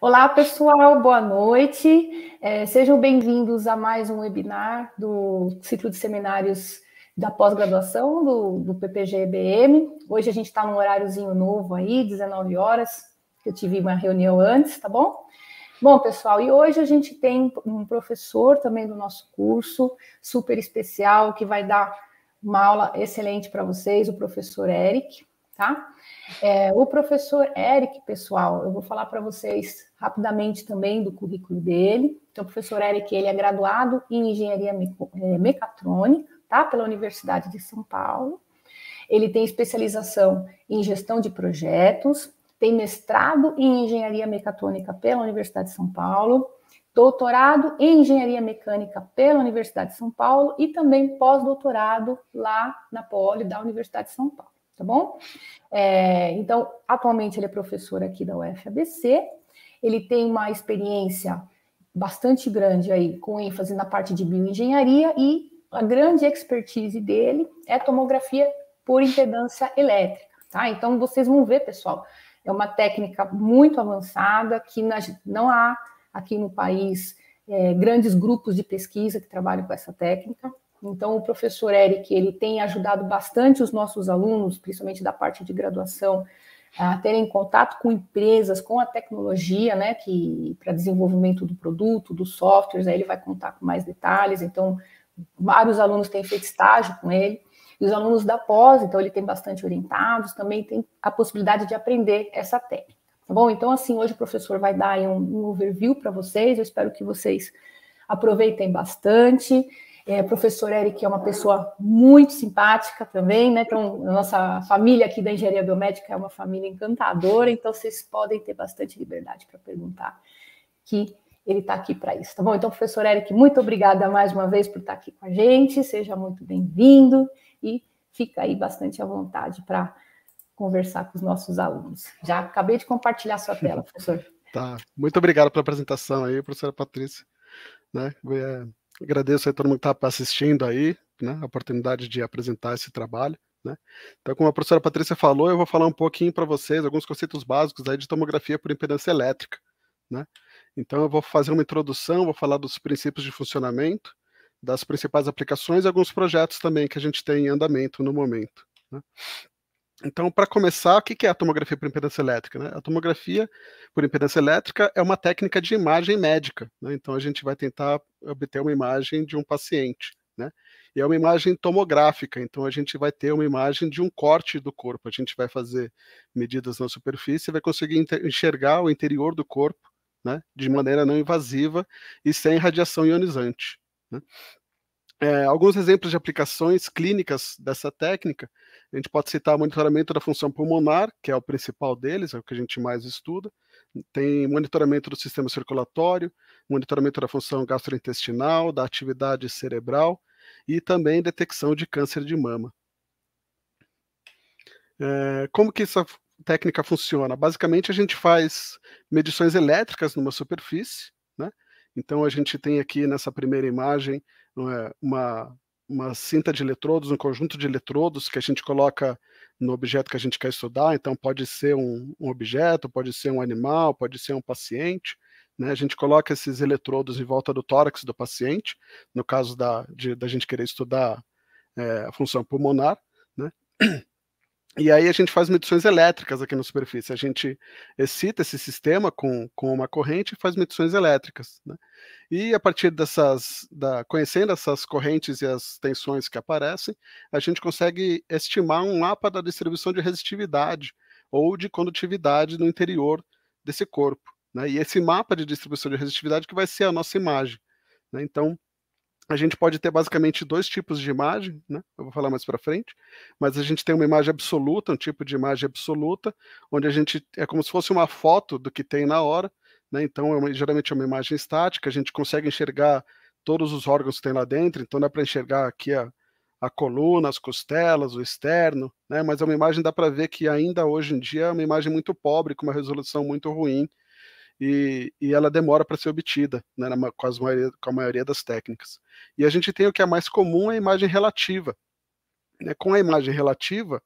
Olá, pessoal, boa noite. É, sejam bem-vindos a mais um webinar do ciclo de seminários da pós-graduação do, do PPG-EBM. Hoje a gente está num horáriozinho novo aí, 19 horas, que eu tive uma reunião antes, tá bom? Bom, pessoal, e hoje a gente tem um professor também do nosso curso, super especial, que vai dar uma aula excelente para vocês, o professor Eric tá? É, o professor Eric, pessoal, eu vou falar para vocês rapidamente também do currículo dele. Então, o professor Eric, ele é graduado em Engenharia é, Mecatrônica, tá? Pela Universidade de São Paulo. Ele tem especialização em Gestão de Projetos, tem mestrado em Engenharia Mecatrônica pela Universidade de São Paulo, doutorado em Engenharia Mecânica pela Universidade de São Paulo e também pós-doutorado lá na Poli da Universidade de São Paulo tá bom? É, então, atualmente ele é professor aqui da UFABC, ele tem uma experiência bastante grande aí, com ênfase na parte de bioengenharia e a grande expertise dele é tomografia por impedância elétrica, tá? Então, vocês vão ver, pessoal, é uma técnica muito avançada que não há aqui no país é, grandes grupos de pesquisa que trabalham com essa técnica. Então, o professor Eric ele tem ajudado bastante os nossos alunos, principalmente da parte de graduação, a terem contato com empresas, com a tecnologia, né, que para desenvolvimento do produto, dos softwares, aí ele vai contar com mais detalhes. Então, vários alunos têm feito estágio com ele. E os alunos da pós, então ele tem bastante orientados, também tem a possibilidade de aprender essa técnica. Tá bom? Então, assim, hoje o professor vai dar um, um overview para vocês. Eu espero que vocês aproveitem bastante. É, professor Eric é uma pessoa muito simpática também, né? Então, a nossa família aqui da engenharia biomédica é uma família encantadora, então vocês podem ter bastante liberdade para perguntar, que ele está aqui para isso, tá bom? Então, professor Eric, muito obrigada mais uma vez por estar tá aqui com a gente, seja muito bem-vindo e fica aí bastante à vontade para conversar com os nossos alunos. Já acabei de compartilhar sua tela, professor. Tá, muito obrigado pela apresentação aí, professora Patrícia. Né? Agradeço a todo mundo que está assistindo aí, né, a oportunidade de apresentar esse trabalho. Né? Então, como a professora Patrícia falou, eu vou falar um pouquinho para vocês alguns conceitos básicos aí de tomografia por impedância elétrica. Né? Então, eu vou fazer uma introdução, vou falar dos princípios de funcionamento, das principais aplicações e alguns projetos também que a gente tem em andamento no momento. Né? Então, para começar, o que é a tomografia por impedância elétrica? Né? A tomografia por impedância elétrica é uma técnica de imagem médica. Né? Então, a gente vai tentar obter uma imagem de um paciente. Né? E é uma imagem tomográfica, então a gente vai ter uma imagem de um corte do corpo. A gente vai fazer medidas na superfície e vai conseguir enxergar o interior do corpo né? de maneira não invasiva e sem radiação ionizante. Né? É, alguns exemplos de aplicações clínicas dessa técnica, a gente pode citar monitoramento da função pulmonar, que é o principal deles, é o que a gente mais estuda. Tem monitoramento do sistema circulatório, monitoramento da função gastrointestinal, da atividade cerebral e também detecção de câncer de mama. É, como que essa técnica funciona? Basicamente, a gente faz medições elétricas numa superfície, né? Então, a gente tem aqui nessa primeira imagem não é? uma, uma cinta de eletrodos, um conjunto de eletrodos que a gente coloca no objeto que a gente quer estudar, então pode ser um, um objeto, pode ser um animal, pode ser um paciente. Né? A gente coloca esses eletrodos em volta do tórax do paciente, no caso da, de, da gente querer estudar é, a função pulmonar. Né? E aí a gente faz medições elétricas aqui na superfície. A gente excita esse sistema com, com uma corrente e faz medições elétricas. Né? E a partir dessas, da, conhecendo essas correntes e as tensões que aparecem, a gente consegue estimar um mapa da distribuição de resistividade ou de condutividade no interior desse corpo. Né? E esse mapa de distribuição de resistividade que vai ser a nossa imagem. Né? Então, a gente pode ter basicamente dois tipos de imagem, né? Eu vou falar mais para frente, mas a gente tem uma imagem absoluta, um tipo de imagem absoluta, onde a gente é como se fosse uma foto do que tem na hora, né? Então, é uma, geralmente é uma imagem estática, a gente consegue enxergar todos os órgãos que tem lá dentro, então dá para enxergar aqui a, a coluna, as costelas, o externo, né? Mas é uma imagem dá para ver que ainda hoje em dia é uma imagem muito pobre, com uma resolução muito ruim, e, e ela demora para ser obtida, né, na, com, maioria, com a maioria das técnicas. E a gente tem o que é mais comum, é a imagem relativa. Né? Com a imagem relativa,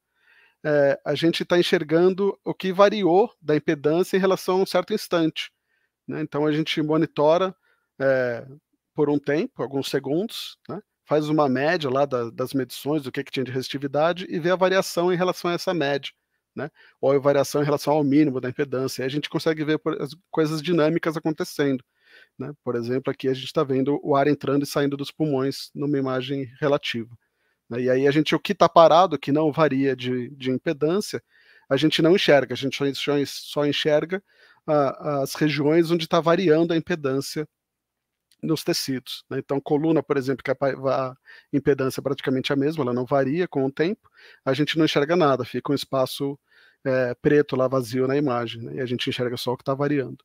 é, a gente está enxergando o que variou da impedância em relação a um certo instante. Né? Então a gente monitora é, por um tempo, alguns segundos, né? faz uma média lá da, das medições, do que, que tinha de resistividade e vê a variação em relação a essa média né? Ou variação em relação ao mínimo da impedância. E a gente consegue ver as coisas dinâmicas acontecendo. Né? Por exemplo, aqui a gente está vendo o ar entrando e saindo dos pulmões numa imagem relativa. Né? E aí a gente, o que está parado, que não varia de, de, impedância, a gente não enxerga, a gente só, só enxerga ah, as regiões onde está variando a impedância nos tecidos. Né? Então, coluna, por exemplo, que a, a impedância é praticamente a mesma, ela não varia com o tempo, a gente não enxerga nada, fica um espaço é, preto lá vazio na imagem, né? e a gente enxerga só o que está variando.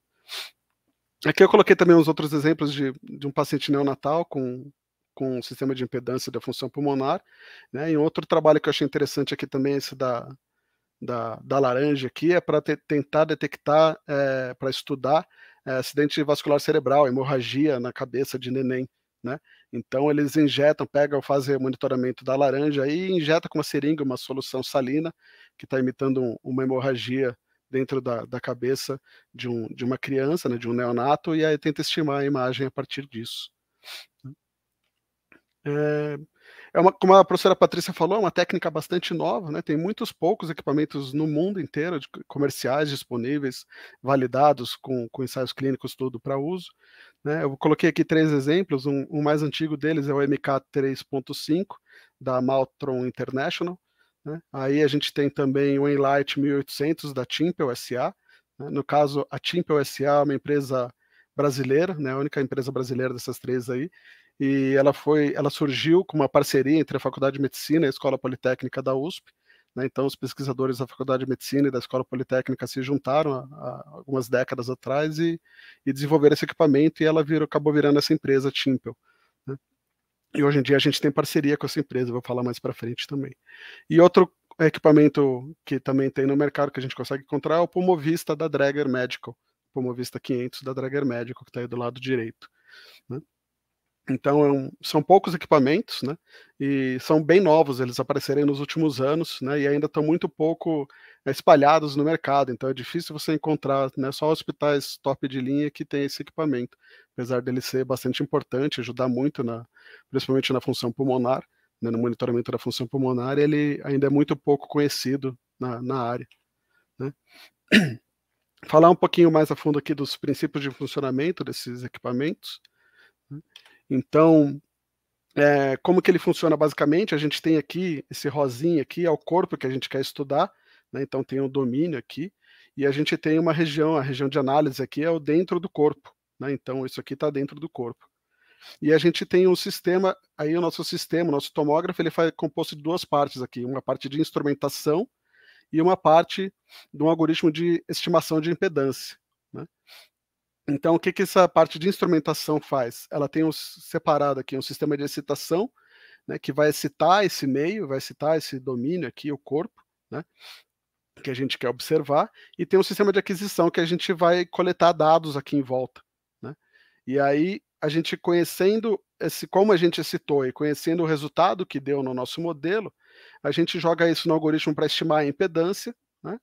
Aqui eu coloquei também uns outros exemplos de, de um paciente neonatal com, com um sistema de impedância da função pulmonar. Né? E outro trabalho que eu achei interessante aqui também, esse da, da, da laranja aqui, é para tentar detectar, é, eh, para estudar é, acidente vascular cerebral, hemorragia na cabeça de neném, né? Então eles injetam, pegam, fazem monitoramento da laranja e injeta com uma seringa uma solução salina que está imitando um, uma hemorragia dentro da, da cabeça de, um, de uma criança, né, de um neonato, e aí tenta estimar a imagem a partir disso. É, é uma, como a professora Patrícia falou, é uma técnica bastante nova, né? Tem muitos poucos equipamentos no mundo inteiro de comerciais disponíveis, validados com, com ensaios clínicos tudo para uso. Né? Eu coloquei aqui três exemplos. Um, o um mais antigo deles é o MK 3.5 da Maltron International. Né? Aí a gente tem também o Enlight 1800 da Timpel SA. Né? No caso, a Timpel SA é uma empresa brasileira, né? a única empresa brasileira dessas três aí, e ela foi, ela surgiu com uma parceria entre a Faculdade de Medicina e a Escola Politécnica da USP. Né? Então, os pesquisadores da Faculdade de Medicina e da Escola Politécnica se juntaram há algumas décadas atrás e, e desenvolveram esse equipamento e ela virou, acabou virando essa empresa, Timpel. Né? E hoje em dia a gente tem parceria com essa empresa, vou falar mais para frente também. E outro equipamento que também tem no mercado que a gente consegue encontrar é o Pomovista da Dragger Medical, Pomovista 500 da Dragger Medical, que está aí do lado direito. Né? Então é são poucos equipamentos, né? E são bem novos, eles apareceram nos últimos anos, né? E ainda estão muito pouco eh, espalhados no mercado. Então é difícil você encontrar, né? Só hospitais top de linha que tem esse equipamento, apesar dele ser bastante importante, ajudar muito na, principalmente na função pulmonar, né? no monitoramento da função pulmonar, ele ainda é muito pouco conhecido na, na área. Né? Falar um pouquinho mais a fundo aqui dos princípios de funcionamento desses equipamentos. Né. Então, é, como que ele funciona basicamente? A gente tem aqui, esse rosinha aqui é o corpo que a gente quer estudar, né? então tem o um domínio aqui, e a gente tem uma região, a região de análise aqui é o dentro do corpo, né? então isso aqui está dentro do corpo. E a gente tem um sistema, aí o nosso sistema, o nosso tomógrafo, ele é composto de duas partes aqui, uma parte de instrumentação e uma parte de um algoritmo de estimação de impedância. Né? Então, o que, que essa parte de instrumentação faz? Ela tem um, separado aqui um sistema de excitação, né, que vai excitar esse meio, vai excitar esse domínio aqui, o corpo, né, que a gente quer observar, e tem um sistema de aquisição que a gente vai coletar dados aqui em volta. Né? E aí, a gente conhecendo esse, como a gente excitou e conhecendo o resultado que deu no nosso modelo, a gente joga isso no algoritmo para estimar a impedância, né?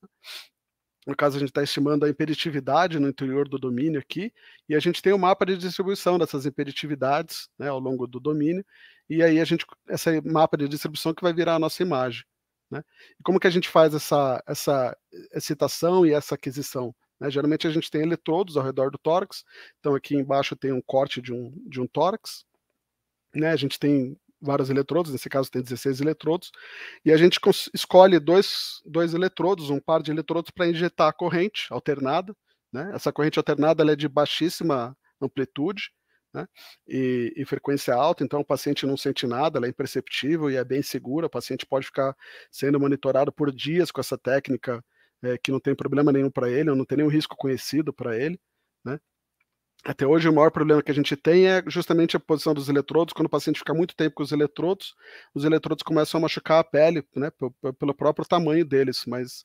no caso a gente está estimando a imperitividade no interior do domínio aqui, e a gente tem o um mapa de distribuição dessas imperitividades né, ao longo do domínio, e aí a gente, esse mapa de distribuição que vai virar a nossa imagem. Né? E como que a gente faz essa, essa excitação e essa aquisição? Né? Geralmente a gente tem eletrodos ao redor do tórax, então aqui embaixo tem um corte de um, de um tórax, né? a gente tem vários eletrodos, nesse caso tem 16 eletrodos, e a gente escolhe dois, dois eletrodos, um par de eletrodos para injetar a corrente alternada. Né? Essa corrente alternada é de baixíssima amplitude né? e, e, frequência alta, então o paciente não sente nada, ela é imperceptível e é bem segura, o paciente pode ficar sendo monitorado por dias com essa técnica é, que não tem problema nenhum para ele, não tem nenhum risco conhecido para ele. Até hoje, o maior problema que a gente tem é justamente a posição dos eletrodos. Quando o paciente fica muito tempo com os eletrodos, os eletrodos começam a machucar a pele, né, pelo próprio tamanho deles. Mas,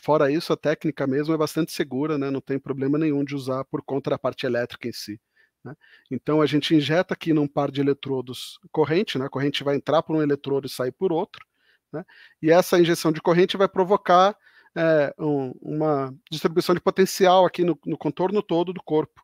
fora isso, a técnica mesmo é bastante segura, né, não tem problema nenhum de usar por conta da parte elétrica em si. Né? Então, a gente injeta aqui num par de eletrodos corrente, né, a corrente vai entrar por um eletrodo e sair por outro. Né? E essa injeção de corrente vai provocar é, um, uma distribuição de potencial aqui no, no contorno todo do corpo.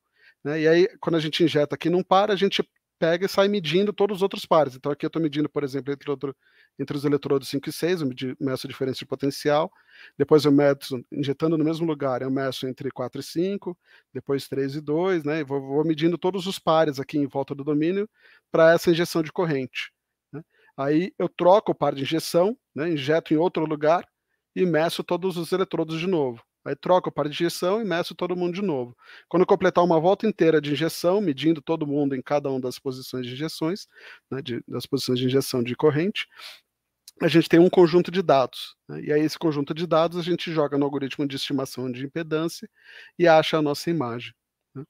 Né? E aí, quando a gente injeta aqui num par, a gente pega e sai medindo todos os outros pares. Então aqui eu estou medindo, por exemplo, entre, outro, entre os eletrodos 5 e 6, eu meço a diferença de potencial, depois eu meço, injetando no mesmo lugar, eu meço entre 4 e 5, depois 3 e 2, né? E vou, vou medindo todos os pares aqui em volta do domínio para essa injeção de corrente. Né? Aí eu troco o par de injeção, né? injeto em outro lugar e meço todos os eletrodos de novo. Aí troco de injeção e meço todo mundo de novo. Quando completar uma volta inteira de injeção, medindo todo mundo em cada uma das posições de injeções, né, de, das posições de injeção de corrente, a gente tem um conjunto de dados. Né? E aí, esse conjunto de dados a gente joga no algoritmo de estimação de impedância e acha a nossa imagem. Né?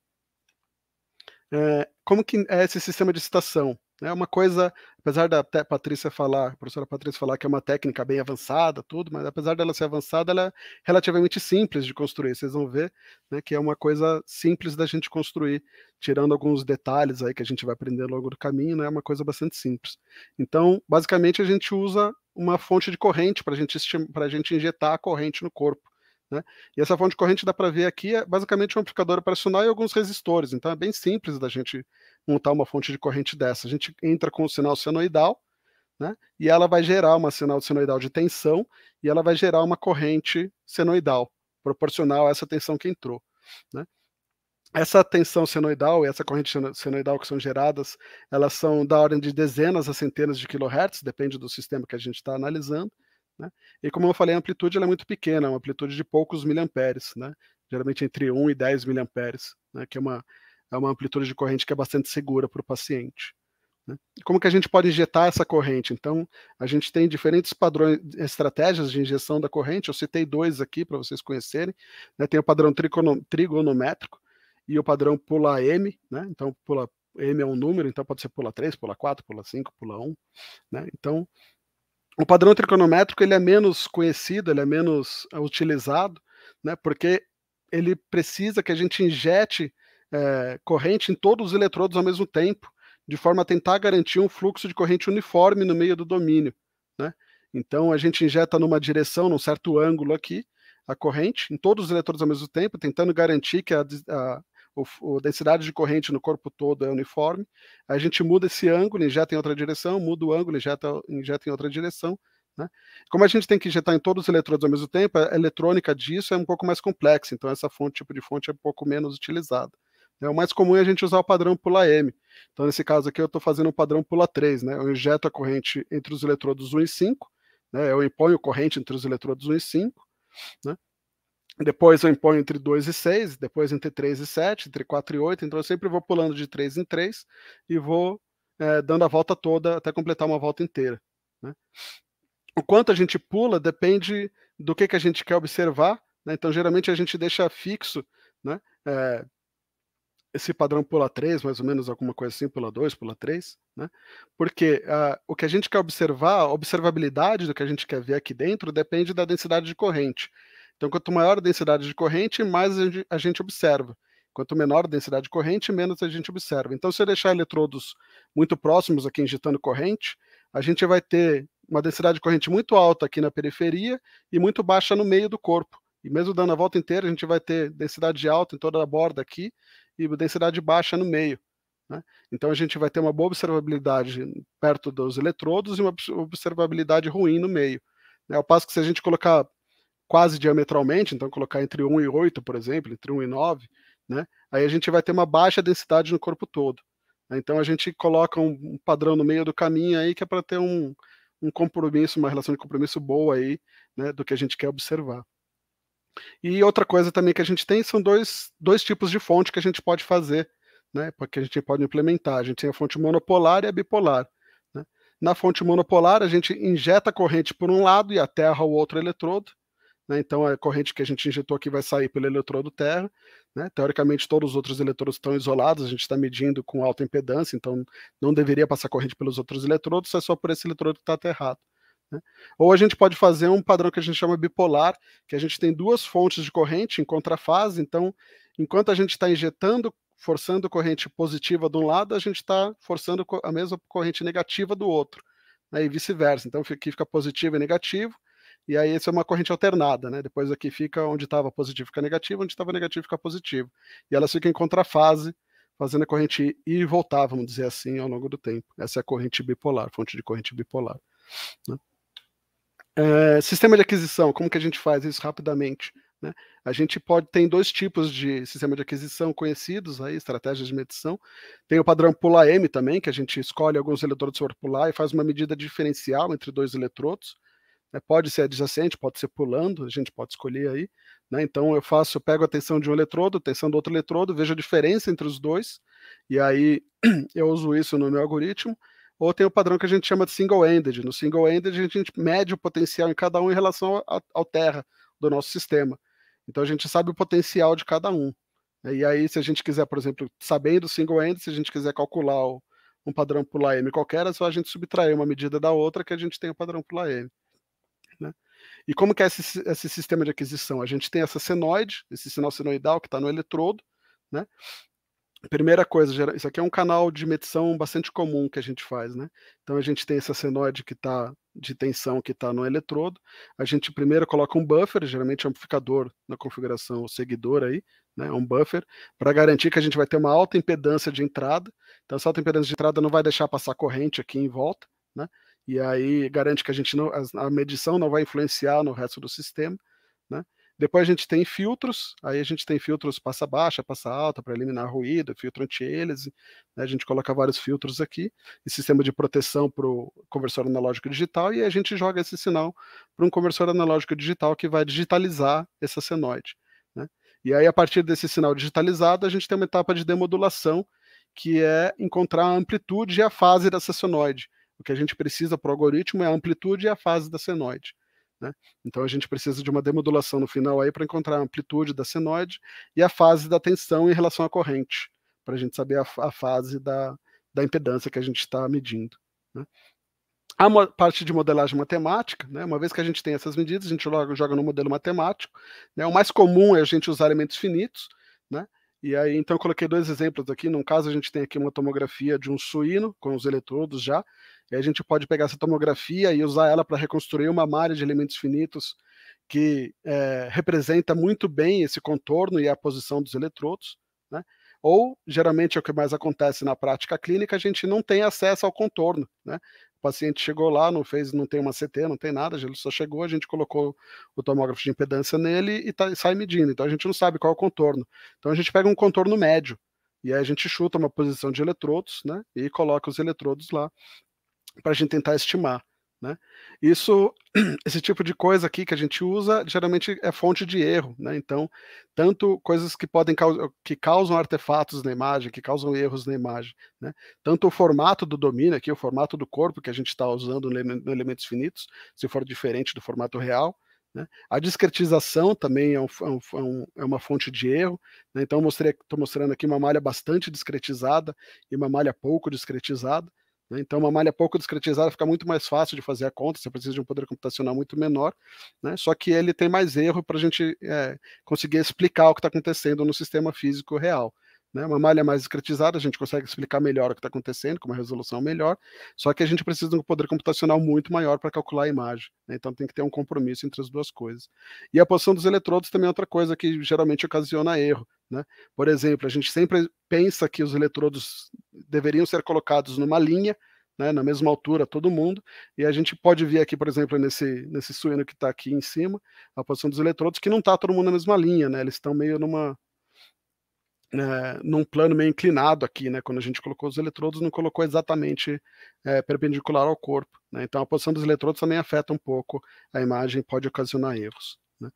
É, como que é esse sistema de citação? É uma coisa, apesar da Patrícia falar, a professora Patrícia falar que é uma técnica bem avançada, tudo, mas apesar dela ser avançada, ela é relativamente simples de construir. Vocês vão ver né, que é uma coisa simples da gente construir, tirando alguns detalhes aí que a gente vai aprender logo no do caminho, né, é uma coisa bastante simples. Então, basicamente, a gente usa uma fonte de corrente para gente, a gente injetar a corrente no corpo. Né? E essa fonte de corrente dá para ver aqui, é basicamente um amplificador operacional e alguns resistores. Então é bem simples da gente montar uma fonte de corrente dessa. A gente entra com o sinal senoidal, né? E ela vai gerar uma sinal senoidal de tensão e ela vai gerar uma corrente senoidal proporcional a essa tensão que entrou, né? Essa tensão senoidal e essa corrente senoidal que são geradas, elas são da ordem de dezenas a centenas de kilohertz, depende do sistema que a gente está analisando. Né? E como eu falei, a amplitude é muito pequena, uma amplitude de poucos miliamperes, né? geralmente entre 1 e 10 miliamperes, né? que é uma, é uma amplitude de corrente que é bastante segura para o paciente. Né? Como que a gente pode injetar essa corrente? Então, a gente tem diferentes padrões, estratégias de injeção da corrente, eu citei dois aqui para vocês conhecerem, né? tem o padrão trigonométrico e o padrão pula M, né? então pula M é um número, então pode ser pula 3, pula 4, pula 5, pula 1, né? então o padrão trigonométrico ele é menos conhecido, ele é menos utilizado, né? porque ele precisa que a gente injete é, corrente em todos os eletrodos ao mesmo tempo, de forma a tentar garantir um fluxo de corrente uniforme no meio do domínio. Né? Então a gente injeta numa direção, num certo ângulo aqui, a corrente em todos os eletrodos ao mesmo tempo, tentando garantir que a, a a densidade de corrente no corpo todo é uniforme. A gente muda esse ângulo, injeta em outra direção, muda o ângulo, injeta, injeta em outra direção. Né? Como a gente tem que injetar em todos os eletrodos ao mesmo tempo, a eletrônica disso é um pouco mais complexa, então essa fonte, tipo de fonte é um pouco menos utilizada. É o mais comum é a gente usar o padrão pula M. Então, nesse caso aqui, eu estou fazendo o padrão pula 3, né? Eu injeto a corrente entre os eletrodos 1 e 5, né? eu imponho corrente entre os eletrodos 1 e 5, né? depois eu imponho entre 2 e 6, depois entre 3 e 7, entre 4 e 8, então eu sempre vou pulando de 3 em 3 e vou é, dando a volta toda até completar uma volta inteira. Né? O quanto a gente pula depende do que, que a gente quer observar, né? então geralmente a gente deixa fixo né? É, esse padrão pula 3, mais ou menos alguma coisa assim, pula 2, pula 3, né? Porque uh, o que a gente quer observar, a observabilidade do que a gente quer ver aqui dentro depende da densidade de corrente. Então, quanto maior a densidade de corrente, mais a gente, a gente observa. Quanto menor a densidade de corrente, menos a gente observa. Então, se eu deixar eletrodos muito próximos aqui injetando corrente, a gente vai ter uma densidade de corrente muito alta aqui na periferia e muito baixa no meio do corpo. E mesmo dando a volta inteira, a gente vai ter densidade alta em toda a borda aqui e densidade baixa no meio. Né? Então a gente vai ter uma boa observabilidade perto dos eletrodos e uma observabilidade ruim no meio. Né? Ao passo que se a gente colocar quase diametralmente, então colocar entre 1 e 8, por exemplo, entre 1 e 9, né? aí a gente vai ter uma baixa densidade no corpo todo. Né? Então a gente coloca um padrão no meio do caminho aí que é para ter um, um compromisso, uma relação de compromisso boa aí, né, do que a gente quer observar. E outra coisa também que a gente tem são dois, dois tipos de fonte que a gente pode fazer, né? Porque a gente pode implementar. A gente tem a fonte monopolar e a bipolar. Né? Na fonte monopolar, a gente injeta a corrente por um lado e aterra o outro eletrodo. Né? Então, a corrente que a gente injetou aqui vai sair pelo eletrodo terra. Né? Teoricamente, todos os outros eletrodos estão isolados, a gente está medindo com alta impedância, então não deveria passar corrente pelos outros eletrodos, é só por esse eletrodo que está aterrado. Né? Ou a gente pode fazer um padrão que a gente chama bipolar, que a gente tem duas fontes de corrente em contrafase, então, enquanto a gente está injetando, forçando corrente positiva de um lado, a gente está forçando a mesma corrente negativa do outro, né? e vice-versa. Então, aqui fica positivo e negativo, e aí isso é uma corrente alternada, né? Depois aqui fica onde estava positivo fica negativo, onde estava negativo fica positivo. E elas ficam em contrafase, fazendo a corrente ir e voltar, vamos dizer assim, ao longo do tempo. Essa é a corrente bipolar, fonte de corrente bipolar. Né? Eh, sistema de aquisição, como que a gente faz isso rapidamente? Né? A gente pode ter dois tipos de sistema de aquisição conhecidos aí, estratégias de medição. Tem o padrão pula M também, que a gente escolhe alguns eletrodos para pular e faz uma medida diferencial entre dois eletrodos. Né? Pode ser adjacente, pode ser pulando, a gente pode escolher aí. Né? Então eu faço, eu pego a tensão de um eletrodo, a tensão do outro eletrodo, vejo a diferença entre os dois, e aí eu uso isso no meu algoritmo ou tem o padrão que a gente chama de single-ended. No single-ended, a gente mede o potencial em cada um em relação ao, terra do nosso sistema. Então, a gente sabe o potencial de cada um. Né? E aí, se a gente quiser, por exemplo, sabendo single-ended, se a gente quiser calcular um padrão pular M qualquer, é só a gente subtrair uma medida da outra que a gente tem o padrão pular M. Né? E como que é esse, esse sistema de aquisição? A gente tem essa senoide, esse sinal senoidal que está no eletrodo, né? Primeira coisa, isso aqui é um canal de medição bastante comum que a gente faz, né? Então a gente tem essa senoide que está de tensão que está no eletrodo. A gente primeiro coloca um buffer, geralmente é amplificador na configuração, o seguidor aí, né, é um buffer, para garantir que a gente vai ter uma alta impedância de entrada. Então, essa alta impedância de entrada não vai deixar passar corrente aqui em volta, né? E aí garante que a gente não, a medição não vai influenciar no resto do sistema. Depois a gente tem filtros, aí a gente tem filtros passa baixa, passa alta, para eliminar ruído, filtro anti-hélice, né? a gente coloca vários filtros aqui, e sistema de proteção para o conversor analógico digital, e a gente joga esse sinal para um conversor analógico digital que vai digitalizar essa senoide. Né? E aí, a partir desse sinal digitalizado, a gente tem uma etapa de demodulação, que é encontrar a amplitude e a fase dessa senoide. O que a gente precisa para o algoritmo é a amplitude e a fase da senoide. Né? Então a gente precisa de uma demodulação no final aí para encontrar a amplitude da senoide e a fase da tensão em relação à corrente, para a gente saber a, a fase da, da, impedância que a gente está medindo. Né? A parte de modelagem matemática, né? uma vez que a gente tem essas medidas, a gente joga, joga no modelo matemático. Né? O mais comum é a gente usar elementos finitos, né? e aí, então, eu coloquei dois exemplos aqui. Num caso, a gente tem aqui uma tomografia de um suíno, com os eletrodos já, e a gente pode pegar essa tomografia e usar ela para reconstruir uma malha de elementos finitos que é, representa muito bem esse contorno e a posição dos eletrodos, né? Ou, geralmente, é o que mais acontece na prática clínica, a gente não tem acesso ao contorno, né? O paciente chegou lá, não fez, não tem uma CT, não tem nada, ele só chegou, a gente colocou o tomógrafo de impedância nele e, tá, e sai medindo. Então, a gente não sabe qual é o contorno. Então, a gente pega um contorno médio, e aí a gente chuta uma posição de eletrodos, né? E coloca os eletrodos lá para a gente tentar estimar. Né? Isso, esse tipo de coisa aqui que a gente usa, geralmente é fonte de erro, né? Então, tanto coisas que podem que causam artefatos na imagem, que causam erros na imagem, né? Tanto o formato do domínio aqui, o formato do corpo que a gente está usando no elementos finitos, se for diferente do formato real, né? a discretização também é, é, um, é, um, é, uma fonte de erro. Né? Então, estou mostrando aqui uma malha bastante discretizada e uma malha pouco discretizada. Né? Então, uma malha pouco discretizada fica muito mais fácil de fazer a conta, você precisa de um poder computacional muito menor, né? só que ele tem mais erro para a gente é, conseguir explicar o que está acontecendo no sistema físico real. Né? Uma malha mais discretizada, a gente consegue explicar melhor o que está acontecendo, com uma resolução melhor, só que a gente precisa de um poder computacional muito maior para calcular a imagem. Né? Então tem que ter um compromisso entre as duas coisas. E a posição dos eletrodos também é outra coisa que geralmente ocasiona erro. Né? Por exemplo, a gente sempre pensa que os eletrodos deveriam ser colocados numa linha, né, na mesma altura todo mundo, e a gente pode ver aqui, por exemplo, nesse, nesse suíno que está aqui em cima, a posição dos eletrodos, que não está todo mundo na mesma linha, né, eles estão meio numa, é, num plano meio inclinado aqui, né? Quando a gente colocou os eletrodos, não colocou exatamente é, perpendicular ao corpo. Né? Então a posição dos eletrodos também afeta um pouco a imagem, pode ocasionar erros. Né?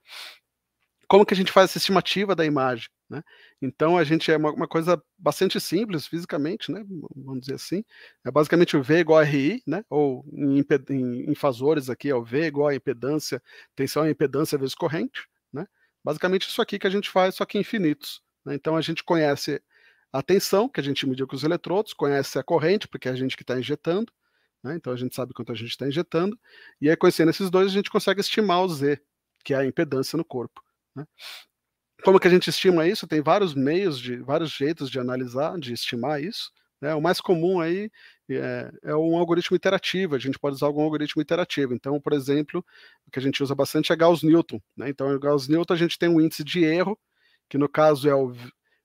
Como que a gente faz essa estimativa da imagem? Né? Então a gente é uma, uma, coisa bastante simples fisicamente, né? vamos dizer assim. É basicamente o V igual a RI, né? ou em, em, em fasores aqui é o V igual a impedância, tensão e impedância vezes corrente. Né? Basicamente isso aqui que a gente faz, só que infinitos. Então a gente conhece a tensão, que a gente mediu com os eletrodos, conhece a corrente, porque é a gente que está injetando, né? então a gente sabe quanto a gente está injetando, e aí conhecendo esses dois a gente consegue estimar o Z, que é a impedância no corpo. Né? Como que a gente estima isso? Tem vários meios, de vários jeitos de analisar, de estimar isso. Né? O mais comum aí é, é, um algoritmo iterativo. a gente pode usar algum algoritmo iterativo. Então, por exemplo, o que a gente usa bastante é Gauss-Newton. Então, em Gauss-Newton a gente tem um índice de erro, que no caso é o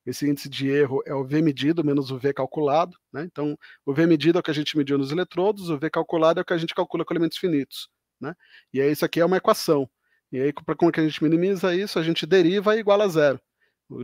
esse índice de erro é o V medido menos o V calculado. Né? Então, o V medido é o que a gente mediu nos eletrodos, o V calculado é o que a gente calcula com elementos finitos. Né? E aí, isso aqui é uma equação. E aí, para como que a gente minimiza isso? A gente deriva e a zero.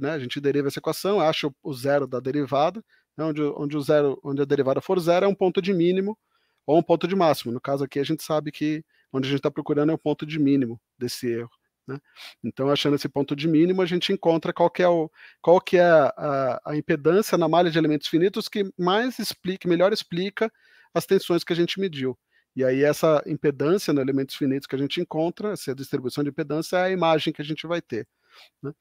Né? A gente deriva essa equação, acha o zero da derivada, né? onde, onde, o zero, onde a derivada for zero é um ponto de mínimo ou um ponto de máximo. No caso aqui, a gente sabe que onde a gente está procurando é um ponto de mínimo desse erro. Né? Então, achando esse ponto de mínimo, a gente encontra qual que é, o, qual que é a, a impedância na malha de elementos finitos que mais explica, melhor explica as tensões que a gente mediu. E aí essa impedância no elementos finitos que a gente encontra, essa distribuição de impedância é a imagem que a gente vai ter. Né?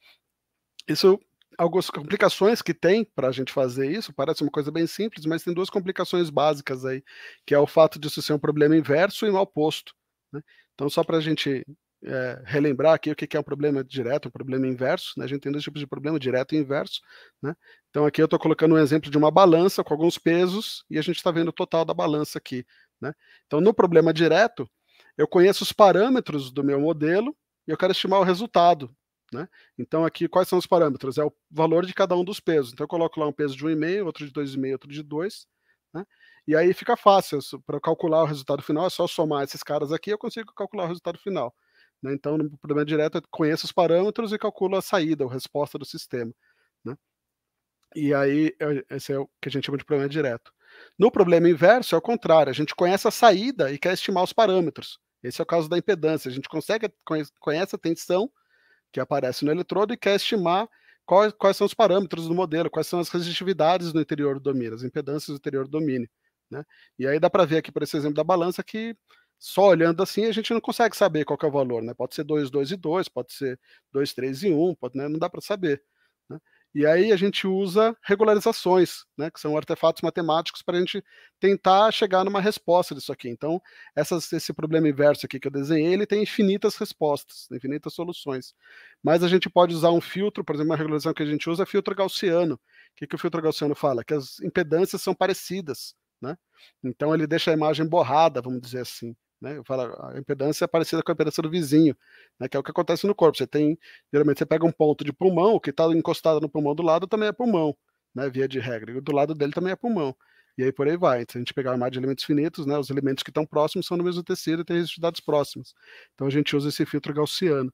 Isso, algumas complicações que tem para a gente fazer isso, parece uma coisa bem simples, mas tem duas complicações básicas aí, que é o fato disso ser um problema inverso e mal posto. Né? Então, só para a gente é, relembrar aqui o que é um problema direto, um problema inverso. Né? A gente tem dois tipos de problema, direto e inverso. Né? Então aqui eu estou colocando um exemplo de uma balança com alguns pesos e a gente está vendo o total da balança aqui. Né? Então no problema direto, eu conheço os parâmetros do meu modelo e eu quero estimar o resultado. Né? Então aqui quais são os parâmetros? É o valor de cada um dos pesos. Então eu coloco lá um peso de 1,5, outro de 2,5, outro de 2. Né? E aí fica fácil, para calcular o resultado final, é só somar esses caras aqui, eu consigo calcular o resultado final. Né? Então, no problema direto, eu é, conheço os parâmetros e calculo a saída, a resposta do sistema. Né? E aí, é, esse é o que a gente chama de problema direto. No problema inverso, é o contrário, a gente conhece a saída e quer estimar os parâmetros. Esse é o caso da impedância. A gente consegue conhece a tensão que aparece no eletrodo e quer estimar quais, quais são os parâmetros do modelo, quais são as resistividades no interior do domínio, as impedâncias do interior do domínio. Né? E aí dá para ver aqui, por esse exemplo da balança, que só olhando assim, a gente não consegue saber qual é o valor, né? Pode ser 2, 2 e 2, pode ser 2, 3 e 1, pode, né? não dá para saber. Né? E aí a gente usa regularizações, né? que são artefatos matemáticos para a gente tentar chegar numa resposta disso aqui. Então, essas, esse problema inverso aqui que eu desenhei, ele tem infinitas respostas, infinitas soluções. Mas a gente pode usar um filtro, por exemplo, uma regularização que a gente usa é filtro gaussiano. O que, que o filtro gaussiano fala? Que as impedâncias são parecidas. Né? Então ele deixa a imagem borrada, vamos dizer assim. Né? Eu falo, a impedância é parecida com a impedância do vizinho, né? que é o que acontece no corpo. Você tem, geralmente, você pega um ponto de pulmão, que está encostado no pulmão do lado também é pulmão, né? via de regra. E do lado dele também é pulmão. E aí por aí vai. Então, se a gente pegar uma de elementos finitos, né, os elementos que estão próximos são no mesmo tecido e têm resistências próximas. Então a gente usa esse filtro gaussiano.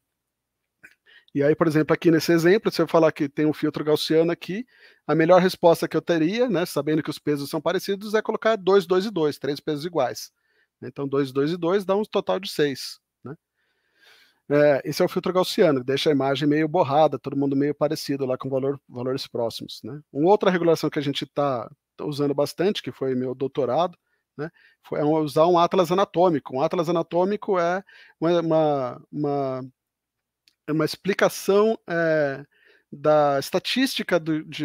E aí, por exemplo, aqui nesse exemplo, se eu falar que tem um filtro gaussiano aqui, a melhor resposta que eu teria, né, sabendo que os pesos são parecidos, é colocar 2, 2 e 2, três pesos iguais. Né? Então, 2, 2 e 2 dá um total de 6. Né? É, esse é o filtro gaussiano, que deixa a imagem meio borrada, todo mundo meio parecido lá com valor, valores próximos. Né? Uma outra regulação que a gente está tá usando bastante, que foi meu doutorado, né, foi usar um atlas anatômico. Um atlas anatômico é uma, uma, uma, é uma explicação é, da estatística do, de,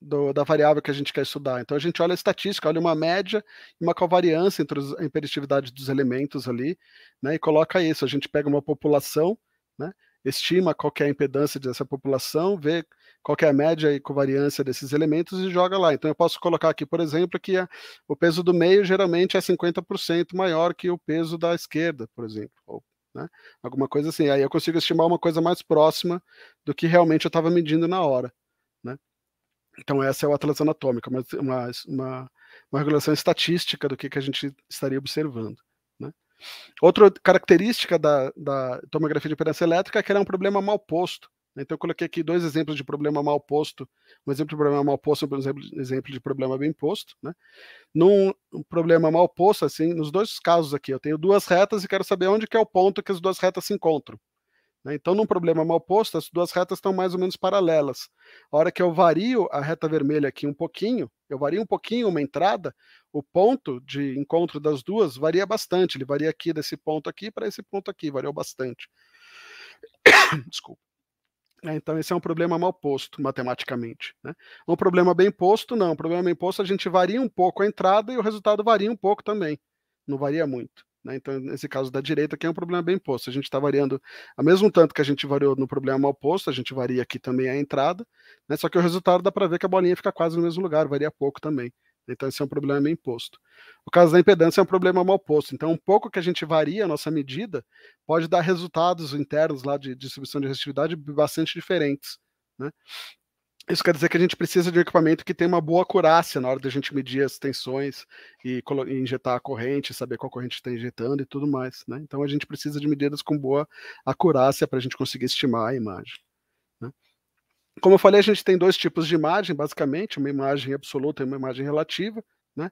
do, da variável que a gente quer estudar. Então a gente olha a estatística, olha uma média e uma covariância entre a imperatividade dos elementos ali, né, e coloca isso. A gente pega uma população, né, estima qual é a impedância dessa população, vê qual é a média e covariância desses elementos e joga lá. Então eu posso colocar aqui, por exemplo, que a, o peso do meio geralmente é 50% maior que o peso da esquerda, por exemplo, ou né? Alguma coisa assim. Aí eu consigo estimar uma coisa mais próxima do que realmente eu estava medindo na hora. Né? Então, essa é o atlas anatômico uma, uma, uma, uma, regulação estatística do que, que a gente estaria observando. Né? Outra característica da, da tomografia de impedância elétrica é que ela é um problema mal posto. Então, eu coloquei aqui dois exemplos de problema mal posto, um exemplo de problema mal posto e um exemplo, exemplo de problema bem posto. Né? Num problema mal posto, assim, nos dois casos aqui, eu tenho duas retas e quero saber onde que é o ponto que as duas retas se encontram. Né? Então, num problema mal posto, as duas retas estão mais ou menos paralelas. A hora que eu vario a reta vermelha aqui um pouquinho, eu vario um pouquinho uma entrada, o ponto de encontro das duas varia bastante. Ele varia aqui desse ponto aqui para esse ponto aqui, variou bastante. Desculpa. É, então, esse é um problema mal posto matematicamente. Né? Um problema bem posto, não. Um problema bem posto, a gente varia um pouco a entrada e o resultado varia um pouco também. Não varia muito. Né? Então, nesse caso da direita, aqui é um problema bem posto. A gente está variando, ao mesmo tanto que a gente variou no problema mal posto, a gente varia aqui também a entrada, né? só que o resultado dá para ver que a bolinha fica quase no mesmo lugar, varia pouco também. Então, esse é um problema bem posto. O caso da impedância é um problema mal posto. Então, um pouco que a gente varia a nossa medida pode dar resultados internos lá de distribuição de resistividade bastante diferentes. Né? Isso quer dizer que a gente precisa de um equipamento que tenha uma boa acurácia na hora de a gente medir as tensões e, injetar a corrente, saber qual corrente está injetando e tudo mais. Né? Então, a gente precisa de medidas com boa acurácia para a gente conseguir estimar a imagem. Como eu falei, a gente tem dois tipos de imagem, basicamente, uma imagem absoluta e uma imagem relativa. Né?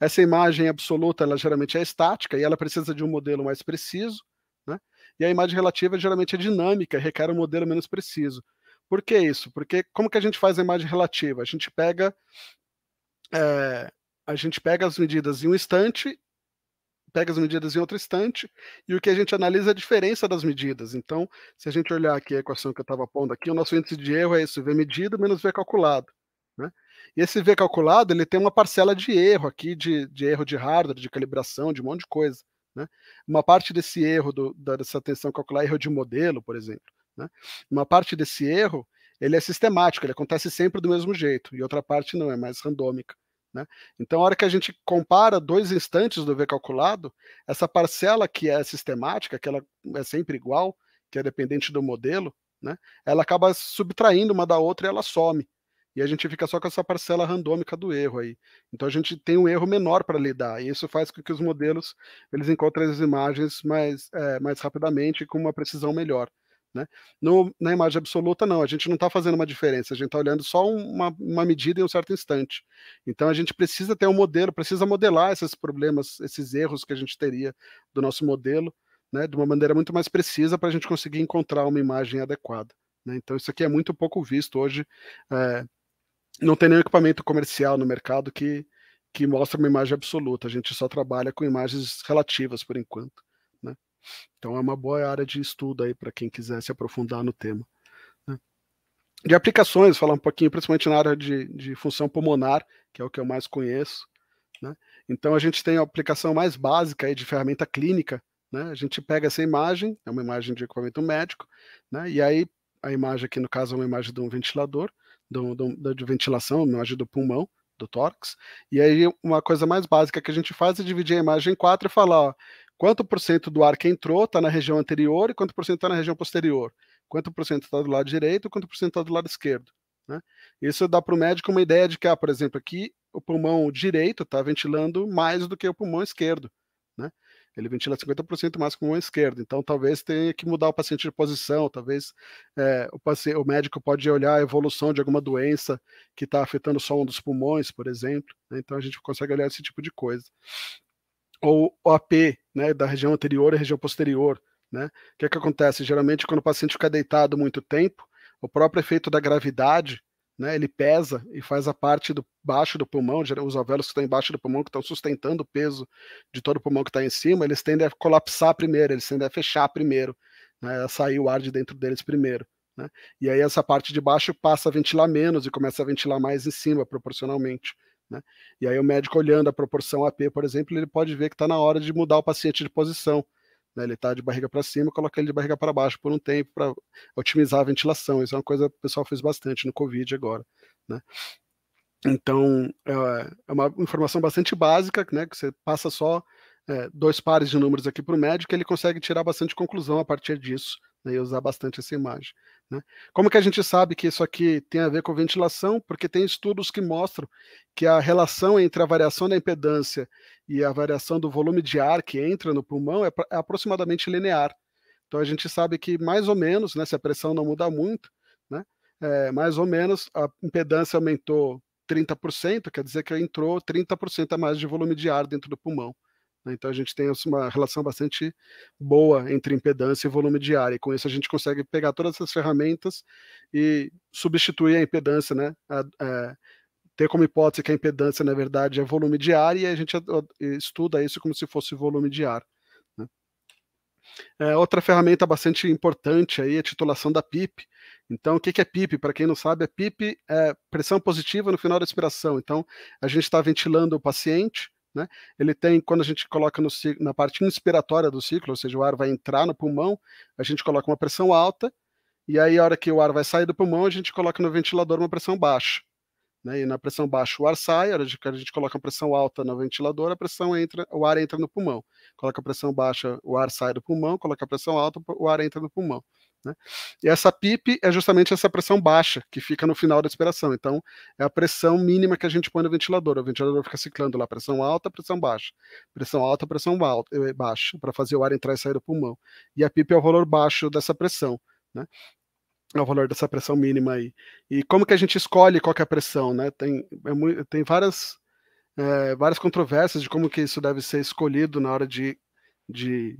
Essa imagem absoluta, ela geralmente é estática e ela precisa de um modelo mais preciso. Né? E a imagem relativa geralmente é dinâmica, requer um modelo menos preciso. Por que isso? Porque como que a gente faz a imagem relativa? A gente pega é, a gente pega as medidas em um instante pega as medidas em outra estante e o que a gente analisa é a diferença das medidas. Então, se a gente olhar aqui a equação que eu estava pondo aqui, o nosso índice de erro é isso, V medido menos V calculado. Né? E esse V calculado ele tem uma parcela de erro aqui, de, de erro de hardware, de calibração, de um monte de coisa. Né? Uma parte desse erro do, dessa tensão calcular erro de modelo, por exemplo. Né? Uma parte desse erro ele é sistemático, ele acontece sempre do mesmo jeito, e outra parte não, é mais randômica. Né? Então, a hora que a gente compara dois instantes do V calculado, essa parcela que é sistemática, que ela é sempre igual, que é dependente do modelo, né? ela acaba subtraindo uma da outra e ela some. E a gente fica só com essa parcela randômica do erro aí. Então a gente tem um erro menor para lidar, e isso faz com que os modelos eles encontrem as imagens mais, é, mais rapidamente e com uma precisão melhor. Né? No, na imagem absoluta, não, a gente não está fazendo uma diferença, a gente está olhando só uma, uma, medida em um certo instante. Então a gente precisa ter um modelo, precisa modelar esses problemas, esses erros que a gente teria do nosso modelo, né, de uma maneira muito mais precisa para a gente conseguir encontrar uma imagem adequada. Né? Então isso aqui é muito pouco visto hoje. É, não tem nenhum equipamento comercial no mercado que, que mostra uma imagem absoluta, a gente só trabalha com imagens relativas por enquanto. Então é uma boa área de estudo aí para quem quiser se aprofundar no tema. Né? De aplicações, falar um pouquinho, principalmente na área de, de função pulmonar, que é o que eu mais conheço. Né? Então a gente tem a aplicação mais básica aí de ferramenta clínica. Né? A gente pega essa imagem, é uma imagem de equipamento médico, né? e aí a imagem aqui no caso é uma imagem de um ventilador, de ventilação, uma imagem do pulmão, do tórax. E aí uma coisa mais básica que a gente faz é dividir a imagem em quatro e falar, ó, Quanto por cento do ar que entrou está na região anterior e quanto por cento está na região posterior? Quanto por cento está do lado direito e quanto por cento está do lado esquerdo? Né? Isso dá para o médico uma ideia de que, ah, por exemplo, aqui o pulmão direito está ventilando mais do que o pulmão esquerdo. Né? Ele ventila 50% mais que o pulmão esquerdo. Então, talvez tenha que mudar o paciente de posição, talvez é, o, o, médico pode olhar a evolução de alguma doença que está afetando só um dos pulmões, por exemplo. Né? Então, a gente consegue olhar esse tipo de coisa ou OAP, né, da região anterior e região posterior. Né? O que, é que acontece? Geralmente, quando o paciente fica deitado muito tempo, o próprio efeito da gravidade, né, ele pesa e faz a parte do baixo do pulmão, os alvéolos que estão embaixo do pulmão, que estão sustentando o peso de todo o pulmão que está em cima, eles tendem a colapsar primeiro, eles tendem a fechar primeiro, né, a sair o ar de dentro deles primeiro. Né? E aí essa parte de baixo passa a ventilar menos e começa a ventilar mais em cima, proporcionalmente. Né? E aí o médico olhando a proporção AP, por exemplo, ele pode ver que está na hora de mudar o paciente de posição. Né? Ele está de barriga para cima, coloca ele de barriga para baixo por um tempo para otimizar a ventilação. Isso é uma coisa que o pessoal fez bastante no Covid agora. Né? Então, é, é uma informação bastante básica, né? que você passa só é, dois pares de números aqui para o médico, ele consegue tirar bastante conclusão a partir disso né, e usar bastante essa imagem. Né? Como que a gente sabe que isso aqui tem a ver com ventilação? Porque tem estudos que mostram que a relação entre a variação da impedância e a variação do volume de ar que entra no pulmão é, é aproximadamente linear. Então a gente sabe que mais ou menos, né, se a pressão não muda muito, né, é, mais ou menos a impedância aumentou 30%, quer dizer que entrou 30% a mais de volume de ar dentro do pulmão. Né, então a gente tem uma relação bastante boa entre impedância e volume de ar E com isso a gente consegue pegar todas essas ferramentas e substituir a impedância, né? A, a, é, ter como hipótese que a impedância, na verdade, é volume de ar e a gente estuda isso como se fosse volume de ar. Né? É, outra ferramenta bastante importante aí é a titulação da PIP. Então, o que é PIP? Para quem não sabe, a PIP é pressão positiva no final da expiração. Então, a gente está ventilando o paciente, né? Ele tem, quando a gente coloca no, na parte inspiratória do ciclo, ou seja, o ar vai entrar no pulmão, a gente coloca uma pressão alta, e aí a hora que o ar vai sair do pulmão, a gente coloca no ventilador uma pressão baixa. Né? E na pressão baixa o ar sai, a hora que a gente coloca uma pressão alta no ventilador, a pressão entra, o ar entra no pulmão. Coloca a pressão baixa, o ar sai do pulmão, coloca a pressão alta, o ar entra no pulmão. Né? E essa PIP é justamente essa pressão baixa que fica no final da expiração. Então, é a pressão mínima que a gente põe no ventilador. O ventilador fica ciclando lá, pressão alta, pressão baixa, pressão alta, pressão eh, baixa, para fazer o ar entrar e sair do pulmão. E a PIP é o valor baixo dessa pressão. Né? É o valor dessa pressão mínima aí. E como que a gente escolhe qual é a pressão? Né? Tem, é muito, tem várias, é, várias controvérsias de como que isso deve ser escolhido na hora de, de,